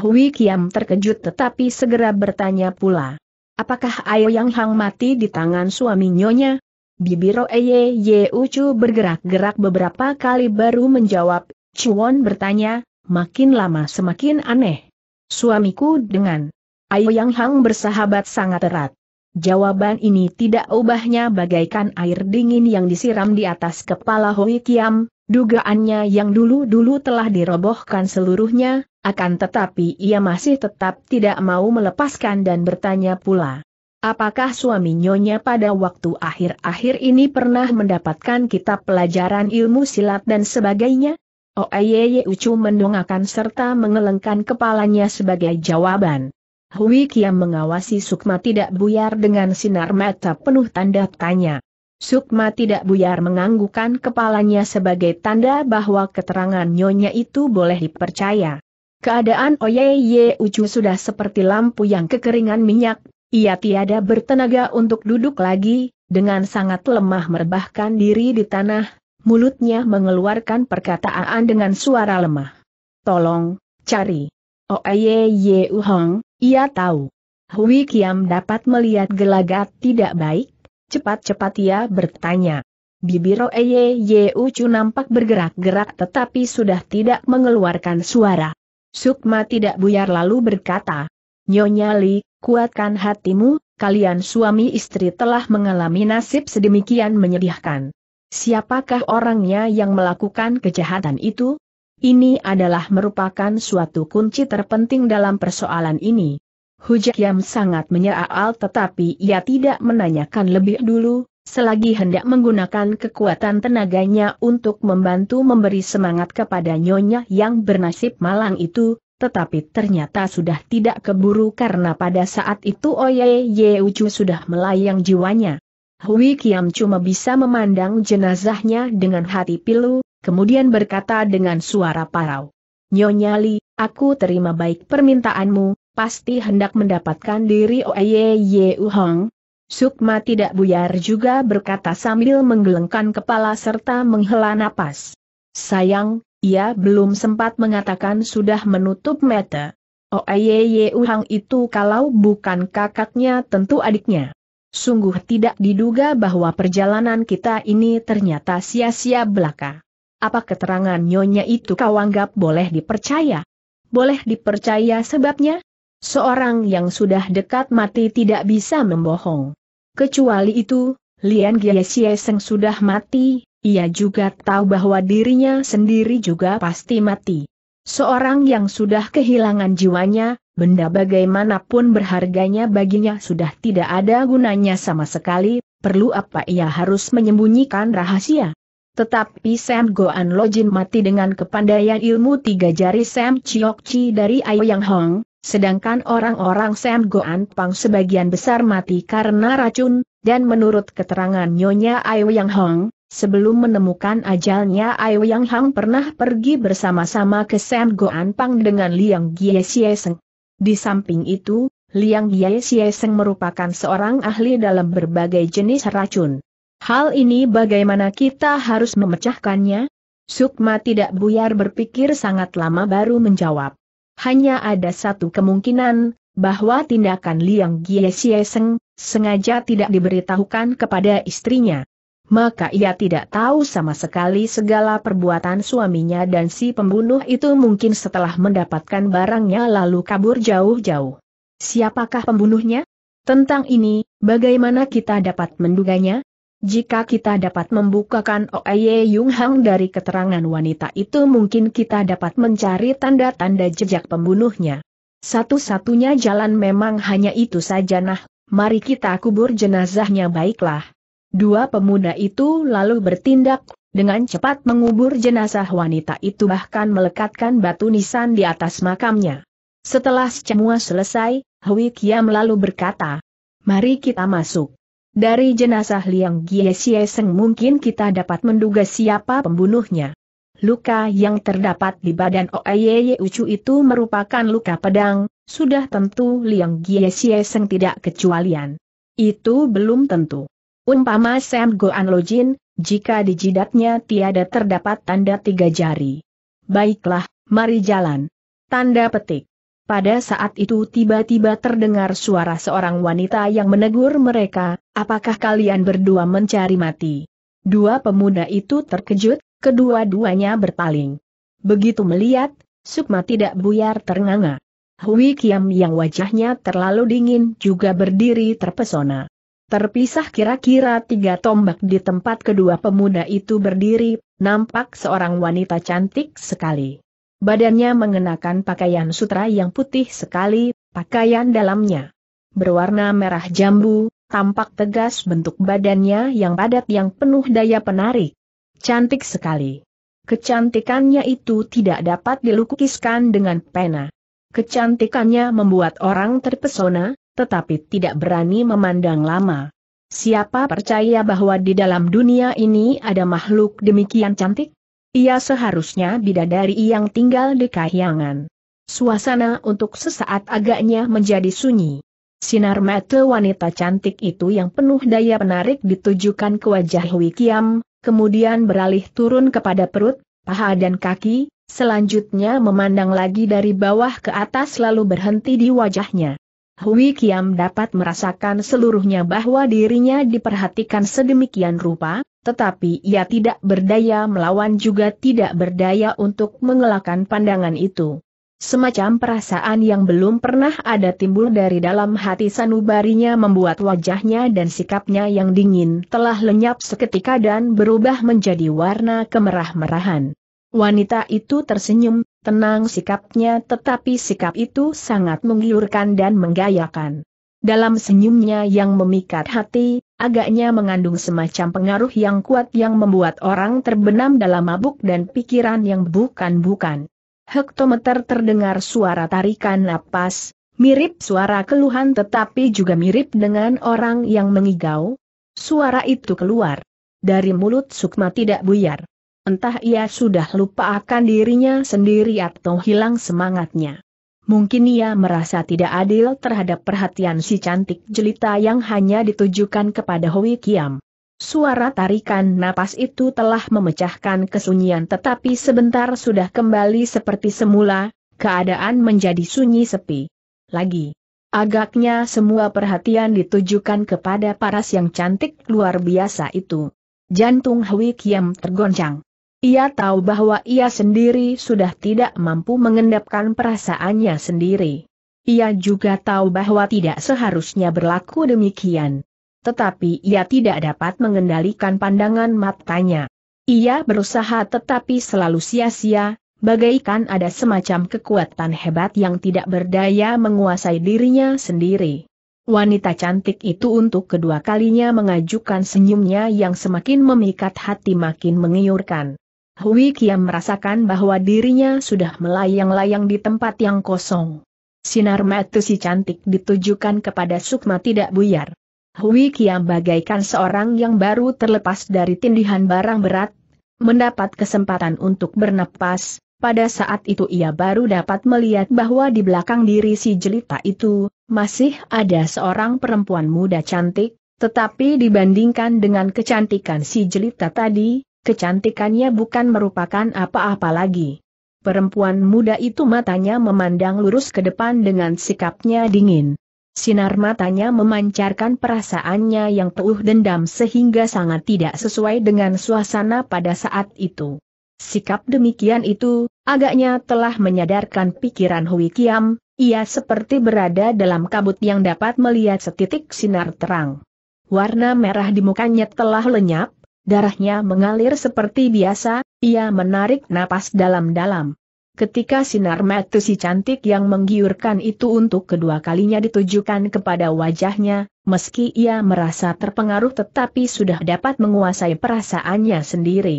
Hui Kiam terkejut tetapi segera bertanya pula. Apakah Ayo Yang Hang mati di tangan suami nyonya? Bibiro Eye Ye Ucu bergerak-gerak beberapa kali baru menjawab, Chuan bertanya, makin lama semakin aneh. Suamiku dengan Ayo Yang Hang bersahabat sangat erat. Jawaban ini tidak ubahnya bagaikan air dingin yang disiram di atas kepala Hoi Kiam, dugaannya yang dulu-dulu telah dirobohkan seluruhnya, akan tetapi ia masih tetap tidak mau melepaskan dan bertanya pula. Apakah suami Nyonya pada waktu akhir-akhir ini pernah mendapatkan kitab pelajaran ilmu silat dan sebagainya? Oeyeye oh, Ucu mendongakan serta mengelengkan kepalanya sebagai jawaban. Hui Kiam mengawasi Sukma tidak buyar dengan sinar mata penuh tanda tanya. Sukma tidak buyar menganggukan kepalanya sebagai tanda bahwa keterangan Nyonya itu boleh dipercaya. Keadaan Oye oh Ye Ucu sudah seperti lampu yang kekeringan minyak, ia tiada bertenaga untuk duduk lagi, dengan sangat lemah merebahkan diri di tanah, mulutnya mengeluarkan perkataan dengan suara lemah. Tolong, cari. Oye oh Ye Uhong, ia tahu. Hui Kiam dapat melihat gelagat tidak baik, cepat-cepat ia bertanya. Bibir Oye oh Ye Ucu nampak bergerak-gerak tetapi sudah tidak mengeluarkan suara. Sukma tidak buyar lalu berkata, Nyonya Li, kuatkan hatimu, kalian suami istri telah mengalami nasib sedemikian menyedihkan. Siapakah orangnya yang melakukan kejahatan itu? Ini adalah merupakan suatu kunci terpenting dalam persoalan ini. Hujak Yam sangat menyaal tetapi ia tidak menanyakan lebih dulu, Selagi hendak menggunakan kekuatan tenaganya untuk membantu memberi semangat kepada nyonya yang bernasib malang itu, tetapi ternyata sudah tidak keburu karena pada saat itu Oye Ye Ucu sudah melayang jiwanya. Hui Kiam cuma bisa memandang jenazahnya dengan hati pilu, kemudian berkata dengan suara parau. Nyonya Li, aku terima baik permintaanmu, pasti hendak mendapatkan diri Oye Ye Uhong, Sukma tidak buyar juga berkata sambil menggelengkan kepala serta menghela napas. Sayang, ia belum sempat mengatakan sudah menutup mata. Oh, ye Uhang itu kalau bukan kakaknya tentu adiknya. Sungguh tidak diduga bahwa perjalanan kita ini ternyata sia-sia belaka. Apa keterangan nyonya itu kau anggap boleh dipercaya? Boleh dipercaya sebabnya? Seorang yang sudah dekat mati tidak bisa membohong. Kecuali itu, Lian Giexie Seng sudah mati, ia juga tahu bahwa dirinya sendiri juga pasti mati. Seorang yang sudah kehilangan jiwanya, benda bagaimanapun berharganya baginya sudah tidak ada gunanya sama sekali, perlu apa ia harus menyembunyikan rahasia. Tetapi Sam Goan Lojin mati dengan kepandaian ilmu tiga jari Sam Chiok Chi dari Ai Yang Hong, Sedangkan orang-orang Sam Goan Pang sebagian besar mati karena racun, dan menurut keterangan Nyonya Ai Yang Hong, sebelum menemukan ajalnya Ai Yang Hong pernah pergi bersama-sama ke Sam Goan Pang dengan Liang Gie Seng. Di samping itu, Liang Gie Seng merupakan seorang ahli dalam berbagai jenis racun. Hal ini bagaimana kita harus memecahkannya? Sukma tidak buyar berpikir sangat lama baru menjawab. Hanya ada satu kemungkinan, bahwa tindakan Liang Giesieseng, sengaja tidak diberitahukan kepada istrinya. Maka ia tidak tahu sama sekali segala perbuatan suaminya dan si pembunuh itu mungkin setelah mendapatkan barangnya lalu kabur jauh-jauh. Siapakah pembunuhnya? Tentang ini, bagaimana kita dapat menduganya? Jika kita dapat membukakan Oye Yung Hang dari keterangan wanita itu mungkin kita dapat mencari tanda-tanda jejak pembunuhnya. Satu-satunya jalan memang hanya itu saja nah, mari kita kubur jenazahnya baiklah. Dua pemuda itu lalu bertindak, dengan cepat mengubur jenazah wanita itu bahkan melekatkan batu nisan di atas makamnya. Setelah semua selesai, Hui Kiam lalu berkata, Mari kita masuk. Dari jenazah Liang Giesie mungkin kita dapat menduga siapa pembunuhnya. Luka yang terdapat di badan Oeye Ucu itu merupakan luka pedang, sudah tentu Liang Giesie tidak kecualian. Itu belum tentu. Umpama Sam Goan Lojin, jika di jidatnya tiada terdapat tanda tiga jari. Baiklah, mari jalan. Tanda petik. Pada saat itu tiba-tiba terdengar suara seorang wanita yang menegur mereka, apakah kalian berdua mencari mati? Dua pemuda itu terkejut, kedua-duanya bertaling. Begitu melihat, Sukma tidak buyar ternganga. Hui Kiam yang wajahnya terlalu dingin juga berdiri terpesona. Terpisah kira-kira tiga tombak di tempat kedua pemuda itu berdiri, nampak seorang wanita cantik sekali. Badannya mengenakan pakaian sutra yang putih sekali, pakaian dalamnya berwarna merah jambu, tampak tegas bentuk badannya yang padat yang penuh daya penarik. Cantik sekali. Kecantikannya itu tidak dapat dilukiskan dengan pena. Kecantikannya membuat orang terpesona, tetapi tidak berani memandang lama. Siapa percaya bahwa di dalam dunia ini ada makhluk demikian cantik? Ia seharusnya bidadari yang tinggal di kahyangan. Suasana untuk sesaat agaknya menjadi sunyi. Sinar mata wanita cantik itu yang penuh daya menarik ditujukan ke wajah Hui Kiam, kemudian beralih turun kepada perut, paha dan kaki, selanjutnya memandang lagi dari bawah ke atas lalu berhenti di wajahnya. Hui Kiam dapat merasakan seluruhnya bahwa dirinya diperhatikan sedemikian rupa, tetapi ia tidak berdaya melawan juga tidak berdaya untuk mengelakkan pandangan itu. Semacam perasaan yang belum pernah ada timbul dari dalam hati sanubarinya membuat wajahnya dan sikapnya yang dingin telah lenyap seketika dan berubah menjadi warna kemerah-merahan. Wanita itu tersenyum, tenang sikapnya tetapi sikap itu sangat menggiurkan dan menggayakan. Dalam senyumnya yang memikat hati, agaknya mengandung semacam pengaruh yang kuat yang membuat orang terbenam dalam mabuk dan pikiran yang bukan-bukan. Hektometer terdengar suara tarikan napas, mirip suara keluhan tetapi juga mirip dengan orang yang mengigau. Suara itu keluar. Dari mulut Sukma tidak buyar. Entah ia sudah lupa akan dirinya sendiri atau hilang semangatnya. Mungkin ia merasa tidak adil terhadap perhatian si cantik jelita yang hanya ditujukan kepada Hui Kiam. Suara tarikan napas itu telah memecahkan kesunyian tetapi sebentar sudah kembali seperti semula, keadaan menjadi sunyi sepi. Lagi. Agaknya semua perhatian ditujukan kepada paras yang cantik luar biasa itu. Jantung Hui Kiam tergoncang. Ia tahu bahwa ia sendiri sudah tidak mampu mengendapkan perasaannya sendiri. Ia juga tahu bahwa tidak seharusnya berlaku demikian. Tetapi ia tidak dapat mengendalikan pandangan matanya. Ia berusaha tetapi selalu sia-sia, bagaikan ada semacam kekuatan hebat yang tidak berdaya menguasai dirinya sendiri. Wanita cantik itu untuk kedua kalinya mengajukan senyumnya yang semakin memikat hati makin mengiurkan. Hui Kiam merasakan bahwa dirinya sudah melayang-layang di tempat yang kosong. Sinar mata si cantik ditujukan kepada Sukma tidak buyar. Hui Kiam bagaikan seorang yang baru terlepas dari tindihan barang berat, mendapat kesempatan untuk bernapas, pada saat itu ia baru dapat melihat bahwa di belakang diri si jelita itu, masih ada seorang perempuan muda cantik, tetapi dibandingkan dengan kecantikan si jelita tadi, kecantikannya bukan merupakan apa-apa lagi. Perempuan muda itu matanya memandang lurus ke depan dengan sikapnya dingin. Sinar matanya memancarkan perasaannya yang penuh dendam sehingga sangat tidak sesuai dengan suasana pada saat itu. Sikap demikian itu, agaknya telah menyadarkan pikiran Hui Kiam, ia seperti berada dalam kabut yang dapat melihat setitik sinar terang. Warna merah di mukanya telah lenyap, Darahnya mengalir seperti biasa, ia menarik napas dalam-dalam. Ketika sinar mata si cantik yang menggiurkan itu untuk kedua kalinya ditujukan kepada wajahnya, meski ia merasa terpengaruh tetapi sudah dapat menguasai perasaannya sendiri.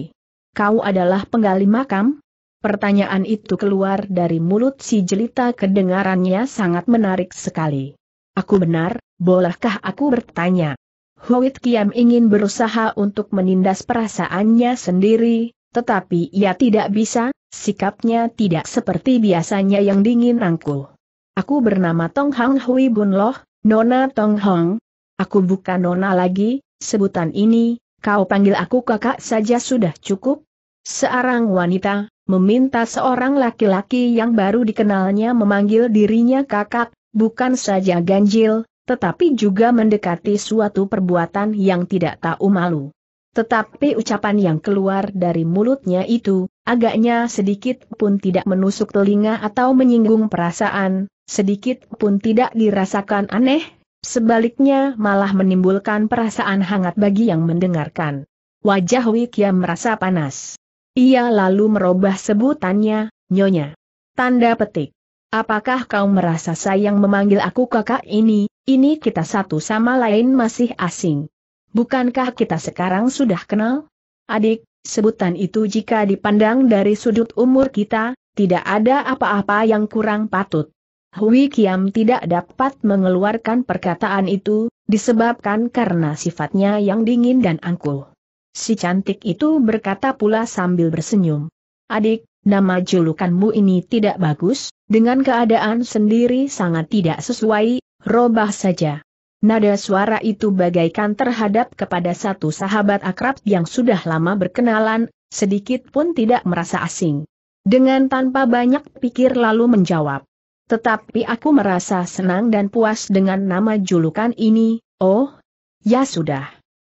Kau adalah penggali makam? Pertanyaan itu keluar dari mulut si jelita kedengarannya sangat menarik sekali. Aku benar, bolehkah aku bertanya? Hoit Kiam ingin berusaha untuk menindas perasaannya sendiri, tetapi ia tidak bisa, sikapnya tidak seperti biasanya yang dingin rangkul. Aku bernama Tong Hang Hui Bun Loh, Nona Tong Hong. Aku bukan Nona lagi, sebutan ini, kau panggil aku kakak saja sudah cukup. Seorang wanita, meminta seorang laki-laki yang baru dikenalnya memanggil dirinya kakak, bukan saja ganjil, tetapi juga mendekati suatu perbuatan yang tidak tahu malu. Tetapi ucapan yang keluar dari mulutnya itu, agaknya sedikit pun tidak menusuk telinga atau menyinggung perasaan, sedikit pun tidak dirasakan aneh, sebaliknya malah menimbulkan perasaan hangat bagi yang mendengarkan. Wajah Wikia merasa panas. Ia lalu merubah sebutannya, Nyonya. Tanda petik. Apakah kau merasa sayang memanggil aku kakak ini, ini kita satu sama lain masih asing. Bukankah kita sekarang sudah kenal? Adik, sebutan itu jika dipandang dari sudut umur kita, tidak ada apa-apa yang kurang patut. Hui Kiam tidak dapat mengeluarkan perkataan itu, disebabkan karena sifatnya yang dingin dan angkuh. Si cantik itu berkata pula sambil bersenyum. Adik, nama julukanmu ini tidak bagus, dengan keadaan sendiri sangat tidak sesuai, robah saja. Nada suara itu bagaikan terhadap kepada satu sahabat akrab yang sudah lama berkenalan, sedikit pun tidak merasa asing. Dengan tanpa banyak pikir lalu menjawab. Tetapi aku merasa senang dan puas dengan nama julukan ini, oh, ya sudah.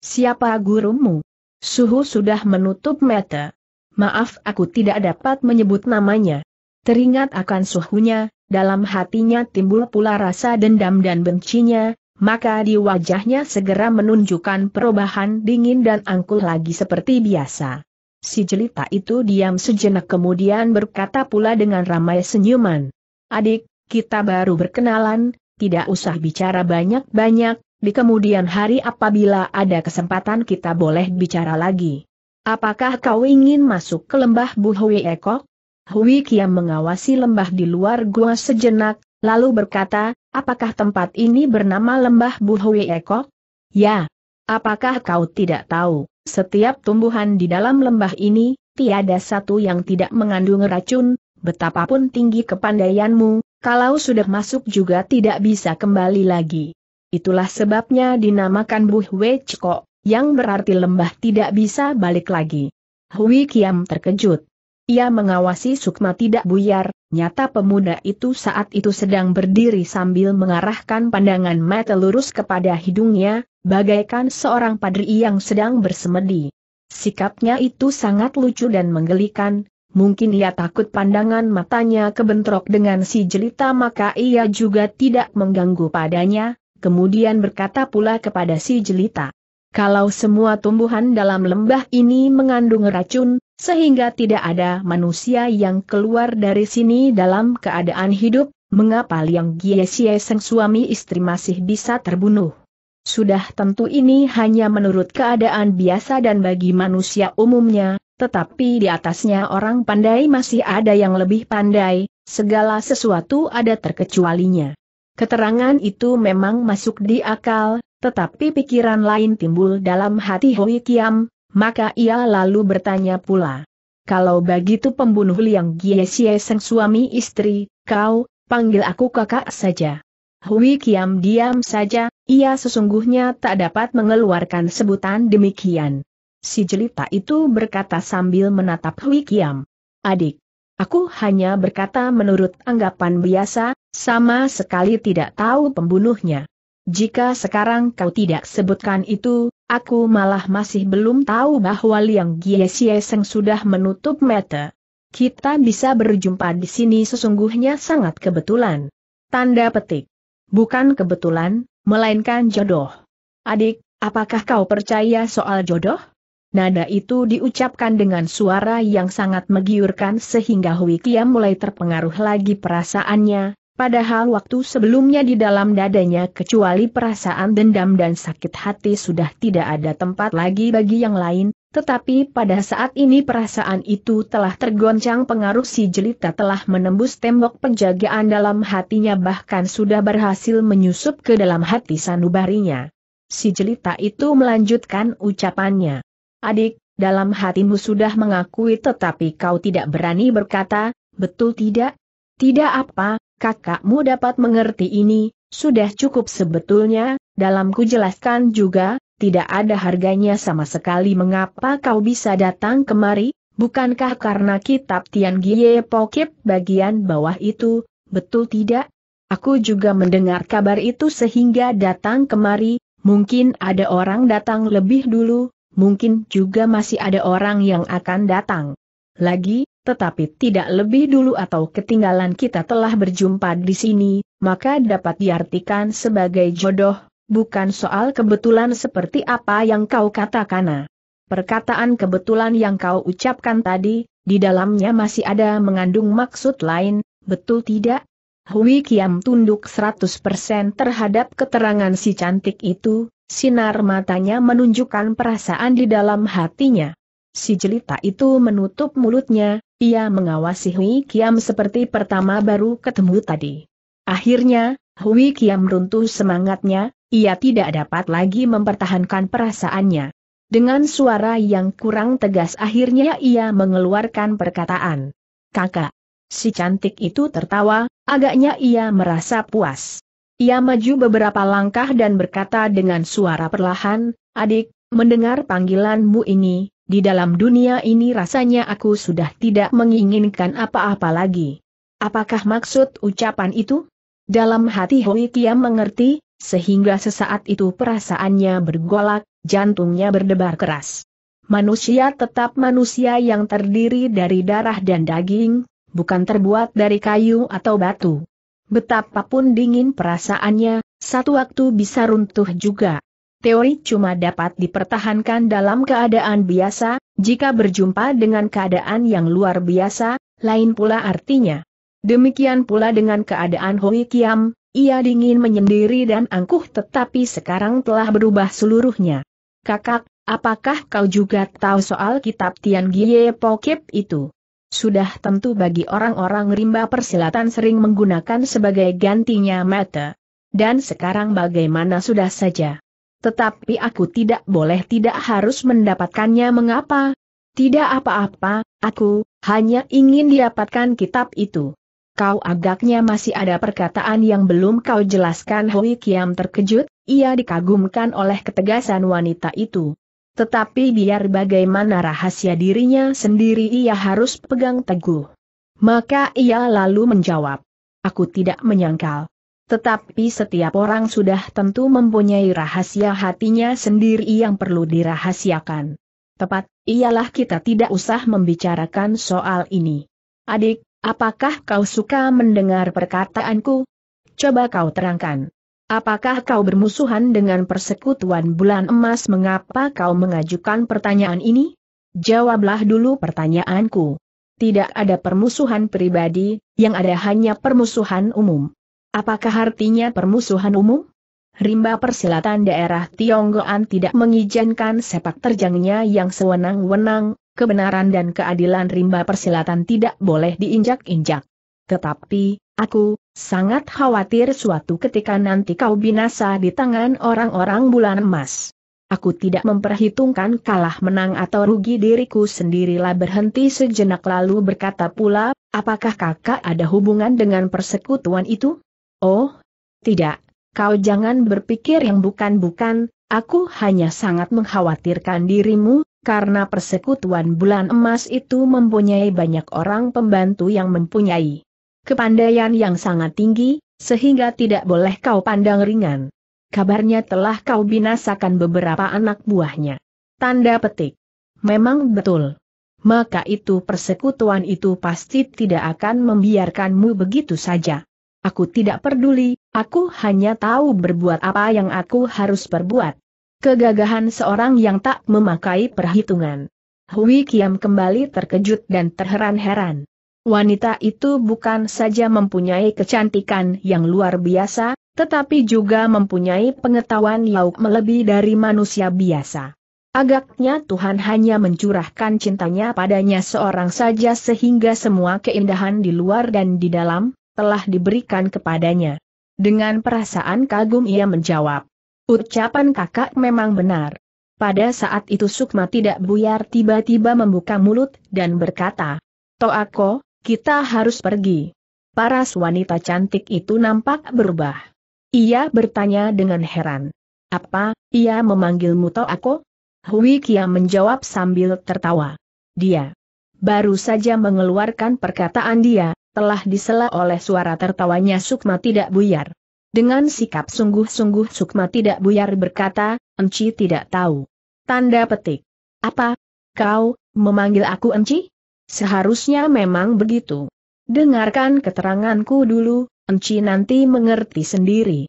Siapa gurumu? Suhu sudah menutup mata. Maaf aku tidak dapat menyebut namanya. Teringat akan suhunya, dalam hatinya timbul pula rasa dendam dan bencinya, maka di wajahnya segera menunjukkan perubahan dingin dan angkuh lagi seperti biasa. Si jelita itu diam sejenak kemudian berkata pula dengan ramai senyuman. Adik, kita baru berkenalan, tidak usah bicara banyak-banyak, di kemudian hari apabila ada kesempatan kita boleh bicara lagi. Apakah kau ingin masuk ke lembah Buhwe Ekok? Hui Kiam mengawasi lembah di luar gua sejenak, lalu berkata, apakah tempat ini bernama lembah Bu Hui Eko? Ya. Apakah kau tidak tahu, setiap tumbuhan di dalam lembah ini, tiada satu yang tidak mengandung racun, betapapun tinggi kepandaianmu, kalau sudah masuk juga tidak bisa kembali lagi. Itulah sebabnya dinamakan Bu Hui Eko, yang berarti lembah tidak bisa balik lagi. Hui Kiam terkejut. Ia mengawasi Sukma tidak buyar, nyata pemuda itu saat itu sedang berdiri sambil mengarahkan pandangan mata lurus kepada hidungnya, bagaikan seorang padri yang sedang bersemedi. Sikapnya itu sangat lucu dan menggelikan, mungkin ia takut pandangan matanya kebentrok dengan si jelita maka ia juga tidak mengganggu padanya, kemudian berkata pula kepada si jelita. Kalau semua tumbuhan dalam lembah ini mengandung racun, sehingga tidak ada manusia yang keluar dari sini dalam keadaan hidup, mengapa Liang Giesie Seng suami istri masih bisa terbunuh. Sudah tentu ini hanya menurut keadaan biasa dan bagi manusia umumnya, tetapi di atasnya orang pandai masih ada yang lebih pandai, segala sesuatu ada terkecualinya. Keterangan itu memang masuk di akal, tetapi pikiran lain timbul dalam hati Hui Kiam, maka ia lalu bertanya pula. Kalau begitu pembunuh Liang gie Seng suami istri, kau, panggil aku kakak saja. Hui Kiam diam saja, ia sesungguhnya tak dapat mengeluarkan sebutan demikian. Si jelita itu berkata sambil menatap Hui Kiam. Adik, aku hanya berkata menurut anggapan biasa, sama sekali tidak tahu pembunuhnya. Jika sekarang kau tidak sebutkan itu, aku malah masih belum tahu bahwa Liang Giesieseng sudah menutup mata. Kita bisa berjumpa di sini sesungguhnya sangat kebetulan. Tanda petik. Bukan kebetulan, melainkan jodoh. Adik, apakah kau percaya soal jodoh? Nada itu diucapkan dengan suara yang sangat menggiurkan sehingga Hui Kiam mulai terpengaruh lagi perasaannya, Padahal waktu sebelumnya di dalam dadanya kecuali perasaan dendam dan sakit hati sudah tidak ada tempat lagi bagi yang lain, tetapi pada saat ini perasaan itu telah tergoncang pengaruh si jelita telah menembus tembok penjagaan dalam hatinya bahkan sudah berhasil menyusup ke dalam hati sanubarinya. Si jelita itu melanjutkan ucapannya. Adik, dalam hatimu sudah mengakui tetapi kau tidak berani berkata, betul tidak? Tidak apa, kakakmu dapat mengerti ini, sudah cukup sebetulnya, dalamku jelaskan juga, tidak ada harganya sama sekali mengapa kau bisa datang kemari, bukankah karena kitab Tian Gie Pokip bagian bawah itu, betul tidak? Aku juga mendengar kabar itu sehingga datang kemari, mungkin ada orang datang lebih dulu, mungkin juga masih ada orang yang akan datang. Lagi, tetapi tidak lebih dulu atau ketinggalan kita telah berjumpa di sini, maka dapat diartikan sebagai jodoh, bukan soal kebetulan seperti apa yang kau katakan. Perkataan kebetulan yang kau ucapkan tadi, di dalamnya masih ada mengandung maksud lain, betul tidak? Hui Kiam tunduk 100% terhadap keterangan si cantik itu, sinar matanya menunjukkan perasaan di dalam hatinya. Si jelita itu menutup mulutnya, ia mengawasi Hui Kiam seperti pertama baru ketemu tadi. Akhirnya, Hui Kiam runtuh semangatnya, ia tidak dapat lagi mempertahankan perasaannya. Dengan suara yang kurang tegas akhirnya ia mengeluarkan perkataan. Kakak. Si cantik itu tertawa, agaknya ia merasa puas. Ia maju beberapa langkah dan berkata dengan suara perlahan, adik, mendengar panggilanmu ini, di dalam dunia ini rasanya aku sudah tidak menginginkan apa-apa lagi. Apakah maksud ucapan itu? Dalam hati Hui Kiam mengerti, sehingga sesaat itu perasaannya bergolak, jantungnya berdebar keras. Manusia tetap manusia yang terdiri dari darah dan daging, bukan terbuat dari kayu atau batu. Betapapun dingin perasaannya, satu waktu bisa runtuh juga teori cuma dapat dipertahankan dalam keadaan biasa, jika berjumpa dengan keadaan yang luar biasa, lain pula artinya. Demikian pula dengan keadaan Hoi Kiam, ia dingin menyendiri dan angkuh tetapi sekarang telah berubah seluruhnya. Kakak, apakah kau juga tahu soal kitab Tian Gie Pokip itu? Sudah tentu bagi orang-orang rimba persilatan sering menggunakan sebagai gantinya mata. Dan sekarang bagaimana sudah saja? Tetapi aku tidak boleh tidak harus mendapatkannya mengapa? Tidak apa-apa, aku hanya ingin didapatkan kitab itu. Kau agaknya masih ada perkataan yang belum kau jelaskan Hui Kiam terkejut, ia dikagumkan oleh ketegasan wanita itu. Tetapi biar bagaimana rahasia dirinya sendiri ia harus pegang teguh. Maka ia lalu menjawab. Aku tidak menyangkal. Tetapi setiap orang sudah tentu mempunyai rahasia hatinya sendiri yang perlu dirahasiakan. Tepat, ialah kita tidak usah membicarakan soal ini. Adik, apakah kau suka mendengar perkataanku? Coba kau terangkan. Apakah kau bermusuhan dengan persekutuan bulan emas mengapa kau mengajukan pertanyaan ini? Jawablah dulu pertanyaanku. Tidak ada permusuhan pribadi, yang ada hanya permusuhan umum. Apakah artinya permusuhan umum? Rimba persilatan daerah Tionggoan tidak mengizinkan sepak terjangnya yang sewenang-wenang, kebenaran dan keadilan rimba persilatan tidak boleh diinjak-injak. Tetapi, aku, sangat khawatir suatu ketika nanti kau binasa di tangan orang-orang bulan emas. Aku tidak memperhitungkan kalah menang atau rugi diriku sendirilah berhenti sejenak lalu berkata pula, apakah kakak ada hubungan dengan persekutuan itu? Oh, tidak, kau jangan berpikir yang bukan-bukan, aku hanya sangat mengkhawatirkan dirimu, karena persekutuan bulan emas itu mempunyai banyak orang pembantu yang mempunyai kepandaian yang sangat tinggi, sehingga tidak boleh kau pandang ringan. Kabarnya telah kau binasakan beberapa anak buahnya. Tanda petik. Memang betul. Maka itu persekutuan itu pasti tidak akan membiarkanmu begitu saja. Aku tidak peduli, aku hanya tahu berbuat apa yang aku harus perbuat. Kegagahan seorang yang tak memakai perhitungan. Hui Kiam kembali terkejut dan terheran-heran. Wanita itu bukan saja mempunyai kecantikan yang luar biasa, tetapi juga mempunyai pengetahuan lauk melebihi dari manusia biasa. Agaknya Tuhan hanya mencurahkan cintanya padanya seorang saja sehingga semua keindahan di luar dan di dalam, telah diberikan kepadanya. Dengan perasaan kagum ia menjawab. Ucapan kakak memang benar. Pada saat itu Sukma tidak buyar tiba-tiba membuka mulut dan berkata, Toako, kita harus pergi. Paras wanita cantik itu nampak berubah. Ia bertanya dengan heran. Apa, ia memanggilmu Toako? Hui Kia menjawab sambil tertawa. Dia baru saja mengeluarkan perkataan dia, telah disela oleh suara tertawanya Sukma tidak buyar. Dengan sikap sungguh-sungguh Sukma tidak buyar berkata, Enci tidak tahu. Tanda petik. Apa? Kau, memanggil aku Enci? Seharusnya memang begitu. Dengarkan keteranganku dulu, Enci nanti mengerti sendiri.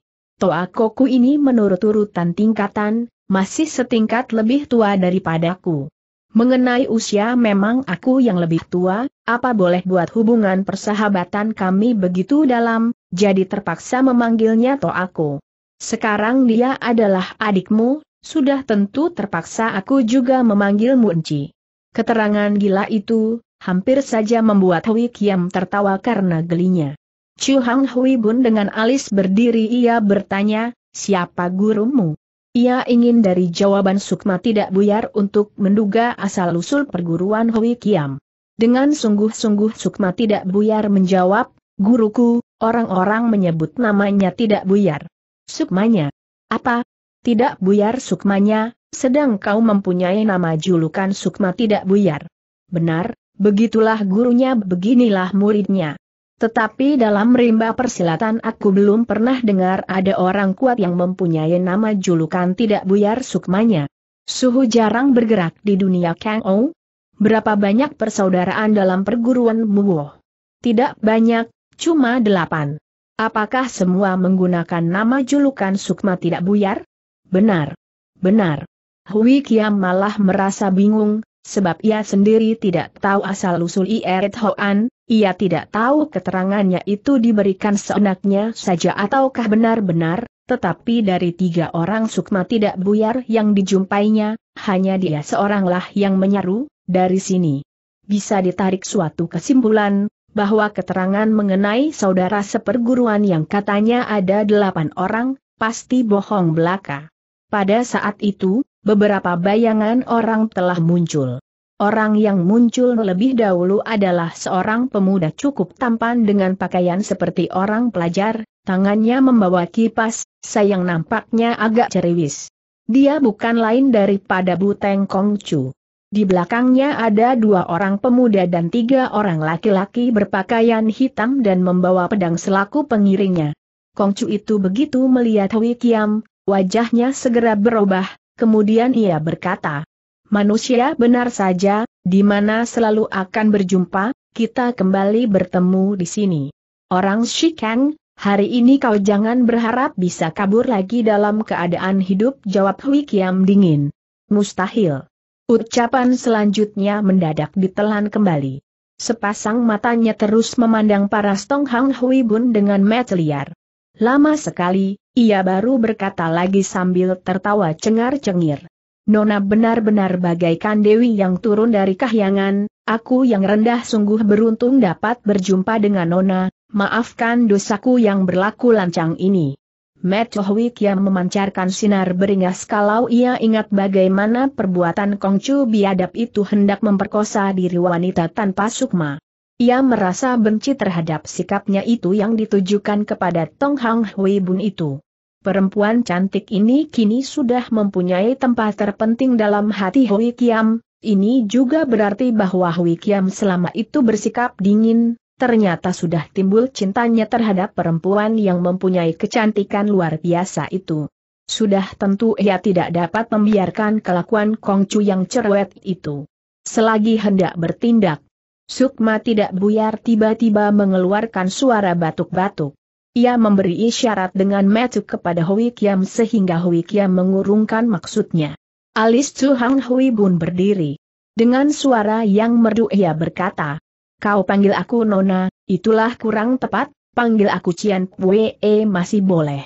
koku ini menurut urutan tingkatan, masih setingkat lebih tua daripadaku. Mengenai usia memang aku yang lebih tua, apa boleh buat hubungan persahabatan kami begitu dalam, jadi terpaksa memanggilnya to aku. Sekarang dia adalah adikmu, sudah tentu terpaksa aku juga memanggil Munci. Keterangan gila itu, hampir saja membuat Hui Kiam tertawa karena gelinya. Chu Hang Hui Bun dengan alis berdiri ia bertanya, siapa gurumu? Ia ingin dari jawaban Sukma tidak buyar untuk menduga asal-usul perguruan Hui Kiam. Dengan sungguh-sungguh Sukma tidak buyar menjawab, Guruku, orang-orang menyebut namanya tidak buyar. Sukmanya. Apa? Tidak buyar Sukmanya, sedang kau mempunyai nama julukan Sukma tidak buyar. Benar, begitulah gurunya beginilah muridnya. Tetapi dalam rimba persilatan aku belum pernah dengar ada orang kuat yang mempunyai nama julukan tidak buyar sukmanya. Suhu jarang bergerak di dunia Kang Ou. Berapa banyak persaudaraan dalam perguruan Muo? Tidak banyak, cuma delapan. Apakah semua menggunakan nama julukan Sukma tidak buyar? Benar. Benar. Hui Kiam malah merasa bingung, sebab ia sendiri tidak tahu asal-usul Ieret Hoan, ia tidak tahu keterangannya itu diberikan seenaknya saja ataukah benar-benar, tetapi dari tiga orang sukma tidak buyar yang dijumpainya, hanya dia seoranglah yang menyaru, dari sini. Bisa ditarik suatu kesimpulan, bahwa keterangan mengenai saudara seperguruan yang katanya ada delapan orang, pasti bohong belaka. Pada saat itu, beberapa bayangan orang telah muncul. Orang yang muncul lebih dahulu adalah seorang pemuda cukup tampan dengan pakaian seperti orang pelajar, tangannya membawa kipas, sayang nampaknya agak ceriwis. Dia bukan lain daripada Buteng Kongcu. Di belakangnya ada dua orang pemuda dan tiga orang laki-laki berpakaian hitam dan membawa pedang selaku pengiringnya. Kongcu itu begitu melihat Hui Kiam, wajahnya segera berubah, kemudian ia berkata, Manusia benar saja, di mana selalu akan berjumpa, kita kembali bertemu di sini. Orang Shikang, hari ini kau jangan berharap bisa kabur lagi dalam keadaan hidup jawab Hui Kiam dingin. Mustahil. Ucapan selanjutnya mendadak ditelan kembali. Sepasang matanya terus memandang para Stong Hang Hui Bun dengan mata liar. Lama sekali, ia baru berkata lagi sambil tertawa cengar-cengir. Nona benar-benar bagaikan Dewi yang turun dari kahyangan, aku yang rendah sungguh beruntung dapat berjumpa dengan Nona, maafkan dosaku yang berlaku lancang ini. Metohwik yang memancarkan sinar beringas kalau ia ingat bagaimana perbuatan Kongcu biadab itu hendak memperkosa diri wanita tanpa sukma. Ia merasa benci terhadap sikapnya itu yang ditujukan kepada Tong Hang Hui Bun itu. Perempuan cantik ini kini sudah mempunyai tempat terpenting dalam hati Hui Kiam, ini juga berarti bahwa Hui Kiam selama itu bersikap dingin, ternyata sudah timbul cintanya terhadap perempuan yang mempunyai kecantikan luar biasa itu. Sudah tentu ia tidak dapat membiarkan kelakuan Kongcu yang cerewet itu. Selagi hendak bertindak, Sukma tidak buyar tiba-tiba mengeluarkan suara batuk-batuk. Ia memberi isyarat dengan metu kepada Hui Kiam sehingga Hui Kiam mengurungkan maksudnya. Alis Chu Hang Hui Bun berdiri. Dengan suara yang merdu ia berkata, Kau panggil aku Nona, itulah kurang tepat, panggil aku Cian Pue eh, masih boleh.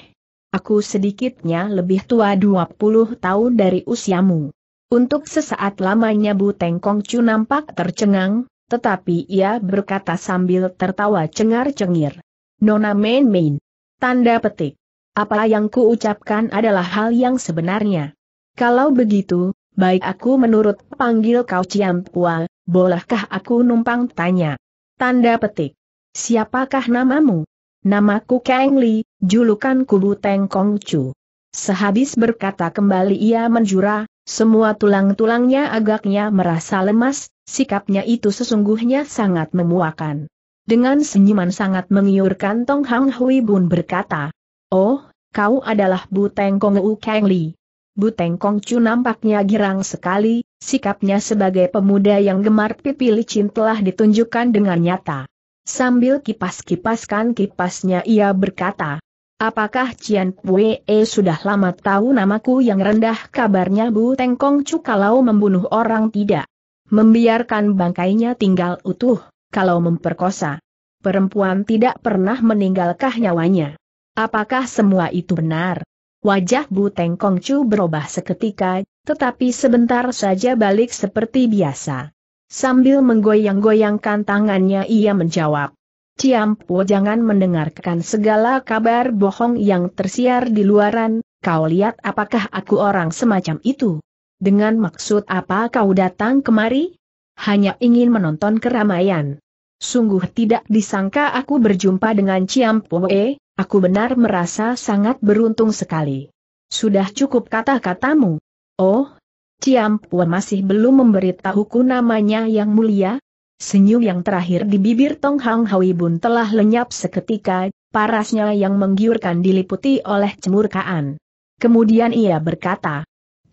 Aku sedikitnya lebih tua 20 tahun dari usiamu. Untuk sesaat lamanya Bu Tengkong Chu nampak tercengang, tetapi ia berkata sambil tertawa cengar-cengir. Nona main-main. Tanda petik. Apa yang kuucapkan adalah hal yang sebenarnya. Kalau begitu, baik aku menurut panggil kau Pua, bolehkah aku numpang tanya? Tanda petik. Siapakah namamu? Namaku Kang Li, julukan kubu Teng Kong Chu. Sehabis berkata kembali ia menjura, semua tulang-tulangnya agaknya merasa lemas, sikapnya itu sesungguhnya sangat memuakan. Dengan senyuman sangat mengiurkan Tong Hang Hui Bun berkata, Oh, kau adalah Teng Kong U Kang Li. Teng Kong Chu nampaknya girang sekali, sikapnya sebagai pemuda yang gemar pipi licin telah ditunjukkan dengan nyata. Sambil kipas-kipaskan kipasnya ia berkata, Apakah Cian Pue e sudah lama tahu namaku yang rendah kabarnya Bu Tengkong Chu kalau membunuh orang tidak? Membiarkan bangkainya tinggal utuh kalau memperkosa. Perempuan tidak pernah meninggalkah nyawanya. Apakah semua itu benar? Wajah Bu Teng Kongcu berubah seketika, tetapi sebentar saja balik seperti biasa. Sambil menggoyang-goyangkan tangannya ia menjawab. Ciampu jangan mendengarkan segala kabar bohong yang tersiar di luaran, kau lihat apakah aku orang semacam itu? Dengan maksud apa kau datang kemari? Hanya ingin menonton keramaian. Sungguh tidak disangka aku berjumpa dengan Ciam Poe, aku benar merasa sangat beruntung sekali. Sudah cukup kata-katamu. Oh, Ciam Poe masih belum memberitahuku namanya yang mulia? Senyum yang terakhir di bibir Tong Hang Hui Bun telah lenyap seketika, parasnya yang menggiurkan diliputi oleh cemurkaan. Kemudian ia berkata,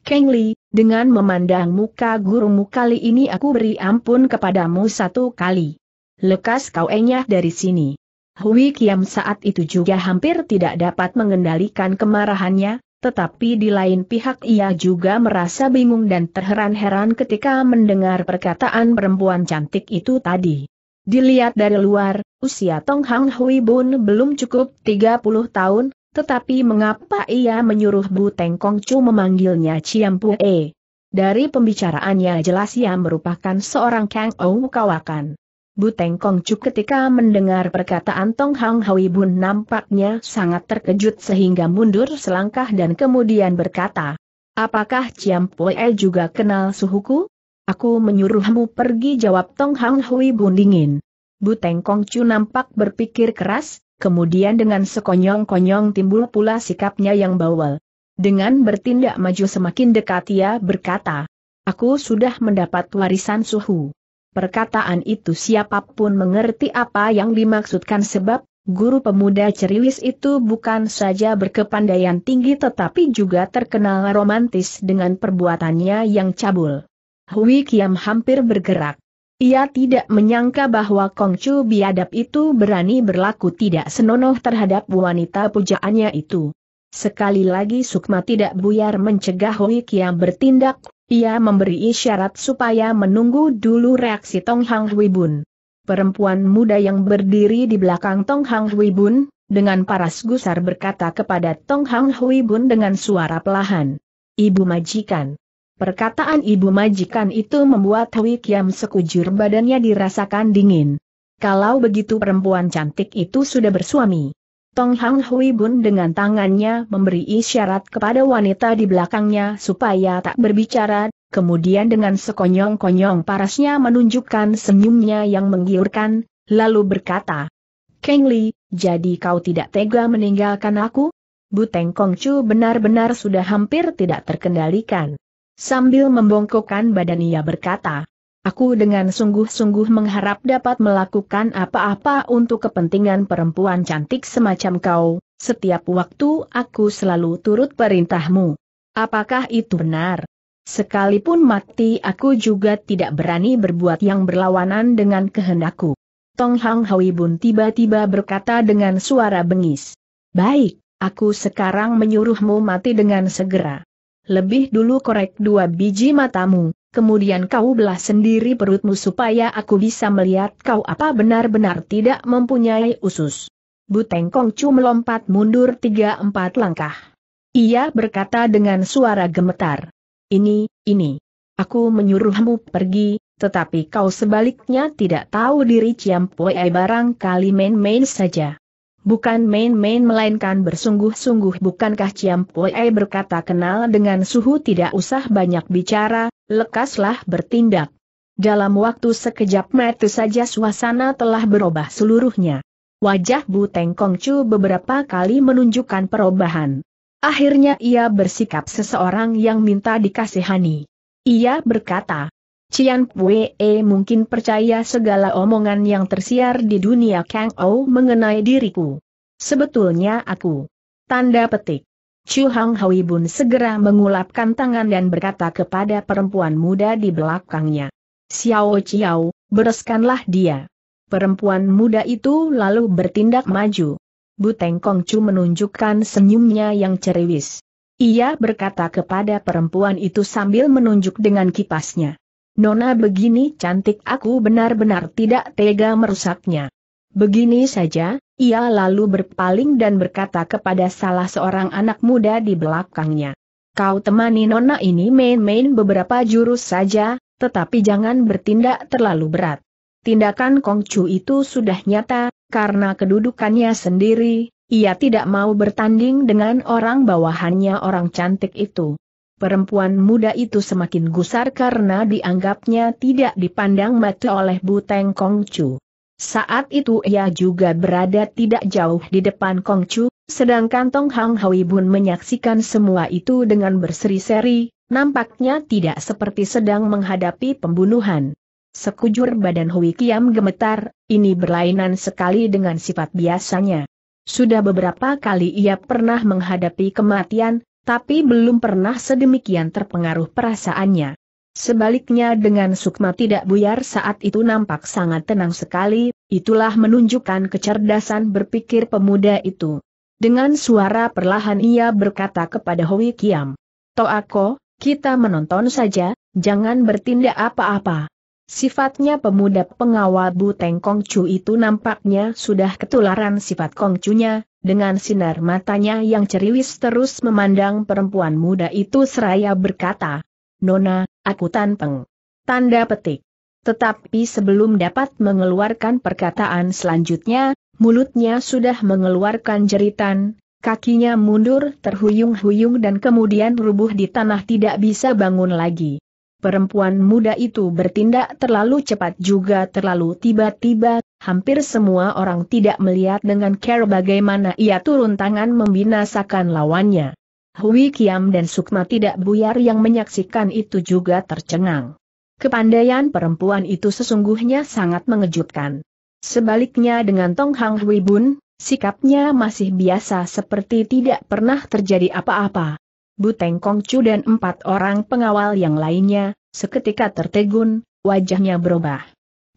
Keng Li, dengan memandang muka gurumu kali ini aku beri ampun kepadamu satu kali lekas kau enyah dari sini. Hui Kiam saat itu juga hampir tidak dapat mengendalikan kemarahannya, tetapi di lain pihak ia juga merasa bingung dan terheran-heran ketika mendengar perkataan perempuan cantik itu tadi. Dilihat dari luar, usia Tong Hang Hui Bun belum cukup 30 tahun, tetapi mengapa ia menyuruh Bu Teng Kong Chu memanggilnya Pu E? Dari pembicaraannya jelas ia merupakan seorang Kang Ou Kawakan. Buteng Kongcu ketika mendengar perkataan Tong Hang Hui Bun nampaknya sangat terkejut sehingga mundur selangkah dan kemudian berkata, Apakah Ciam Poe juga kenal suhuku? Aku menyuruhmu pergi jawab Tong Hang Hui Bun dingin. Buteng Kongcu nampak berpikir keras, kemudian dengan sekonyong-konyong timbul pula sikapnya yang bawel. Dengan bertindak maju semakin dekat ia berkata, Aku sudah mendapat warisan suhu. Perkataan itu siapapun mengerti apa yang dimaksudkan sebab, guru pemuda ceriwis itu bukan saja berkepandaian tinggi tetapi juga terkenal romantis dengan perbuatannya yang cabul. Hui Kiam hampir bergerak. Ia tidak menyangka bahwa Kongcu biadab itu berani berlaku tidak senonoh terhadap wanita pujaannya itu. Sekali lagi Sukma tidak buyar mencegah Hui Kiam bertindak, ia memberi isyarat supaya menunggu dulu reaksi Tong Hang Hui Bun. Perempuan muda yang berdiri di belakang Tong Hang Hui Bun, dengan paras gusar berkata kepada Tong Hang Hui Bun dengan suara pelahan. Ibu majikan. Perkataan ibu majikan itu membuat Hui Kiam sekujur badannya dirasakan dingin. Kalau begitu perempuan cantik itu sudah bersuami. Tong Hang Hui Bun dengan tangannya memberi isyarat kepada wanita di belakangnya supaya tak berbicara, kemudian dengan sekonyong-konyong parasnya menunjukkan senyumnya yang menggiurkan, lalu berkata, Keng Li, jadi kau tidak tega meninggalkan aku? Bu Teng Kong Chu benar-benar sudah hampir tidak terkendalikan. Sambil membongkokkan badan ia berkata, Aku dengan sungguh-sungguh mengharap dapat melakukan apa-apa untuk kepentingan perempuan cantik semacam kau, setiap waktu aku selalu turut perintahmu. Apakah itu benar? Sekalipun mati aku juga tidak berani berbuat yang berlawanan dengan kehendakku. Tong Hang Hui Bun tiba-tiba berkata dengan suara bengis. Baik, aku sekarang menyuruhmu mati dengan segera. Lebih dulu korek dua biji matamu, kemudian kau belah sendiri perutmu supaya aku bisa melihat kau apa benar-benar tidak mempunyai usus. Buteng Kongcu melompat mundur tiga empat langkah. Ia berkata dengan suara gemetar. Ini, ini. Aku menyuruhmu pergi, tetapi kau sebaliknya tidak tahu diri Ciampoe barangkali main-main saja bukan main-main melainkan bersungguh-sungguh bukankah Ciam Pue berkata kenal dengan suhu tidak usah banyak bicara, lekaslah bertindak. Dalam waktu sekejap mata saja suasana telah berubah seluruhnya. Wajah Bu Teng Kongcu beberapa kali menunjukkan perubahan. Akhirnya ia bersikap seseorang yang minta dikasihani. Ia berkata, Cian Pue eh, mungkin percaya segala omongan yang tersiar di dunia Kang Ou mengenai diriku. Sebetulnya aku. Tanda petik. Chu Hang Hui Bun segera mengulapkan tangan dan berkata kepada perempuan muda di belakangnya. Xiao Xiao, bereskanlah dia. Perempuan muda itu lalu bertindak maju. Bu Buteng Chu menunjukkan senyumnya yang cerewis. Ia berkata kepada perempuan itu sambil menunjuk dengan kipasnya. Nona begini cantik aku benar-benar tidak tega merusaknya. Begini saja, ia lalu berpaling dan berkata kepada salah seorang anak muda di belakangnya. Kau temani Nona ini main-main beberapa jurus saja, tetapi jangan bertindak terlalu berat. Tindakan Kongcu itu sudah nyata, karena kedudukannya sendiri, ia tidak mau bertanding dengan orang bawahannya orang cantik itu. Perempuan muda itu semakin gusar karena dianggapnya tidak dipandang mata oleh Buteng Kongcu. Saat itu ia juga berada tidak jauh di depan Kongcu, sedangkan Tong Hang Hui Bun menyaksikan semua itu dengan berseri-seri, nampaknya tidak seperti sedang menghadapi pembunuhan. Sekujur badan Hui Kiam gemetar, ini berlainan sekali dengan sifat biasanya. Sudah beberapa kali ia pernah menghadapi kematian, tapi belum pernah sedemikian terpengaruh perasaannya. Sebaliknya dengan Sukma tidak buyar saat itu nampak sangat tenang sekali, itulah menunjukkan kecerdasan berpikir pemuda itu. Dengan suara perlahan ia berkata kepada Hui Kiam, Toako, kita menonton saja, jangan bertindak apa-apa. Sifatnya pemuda pengawal Buteng Chu itu nampaknya sudah ketularan sifat Kongcunya, dengan sinar matanya yang ceriwis terus memandang perempuan muda itu seraya berkata, Nona, aku tanpeng. Tanda petik. Tetapi sebelum dapat mengeluarkan perkataan selanjutnya, mulutnya sudah mengeluarkan jeritan, kakinya mundur terhuyung-huyung dan kemudian rubuh di tanah tidak bisa bangun lagi. Perempuan muda itu bertindak terlalu cepat juga terlalu tiba-tiba, hampir semua orang tidak melihat dengan care bagaimana ia turun tangan membinasakan lawannya. Hui Kiam dan Sukma tidak buyar yang menyaksikan itu juga tercengang. Kepandaian perempuan itu sesungguhnya sangat mengejutkan. Sebaliknya dengan Tong Hang Hui Bun, sikapnya masih biasa seperti tidak pernah terjadi apa-apa. Buteng Kongcu dan empat orang pengawal yang lainnya, seketika tertegun, wajahnya berubah.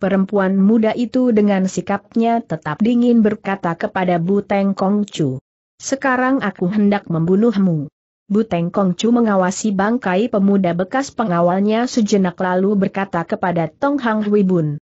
Perempuan muda itu dengan sikapnya tetap dingin berkata kepada Buteng Kongcu. Sekarang aku hendak membunuhmu. Buteng Kongcu mengawasi bangkai pemuda bekas pengawalnya sejenak lalu berkata kepada Tong Hang Hui Bun.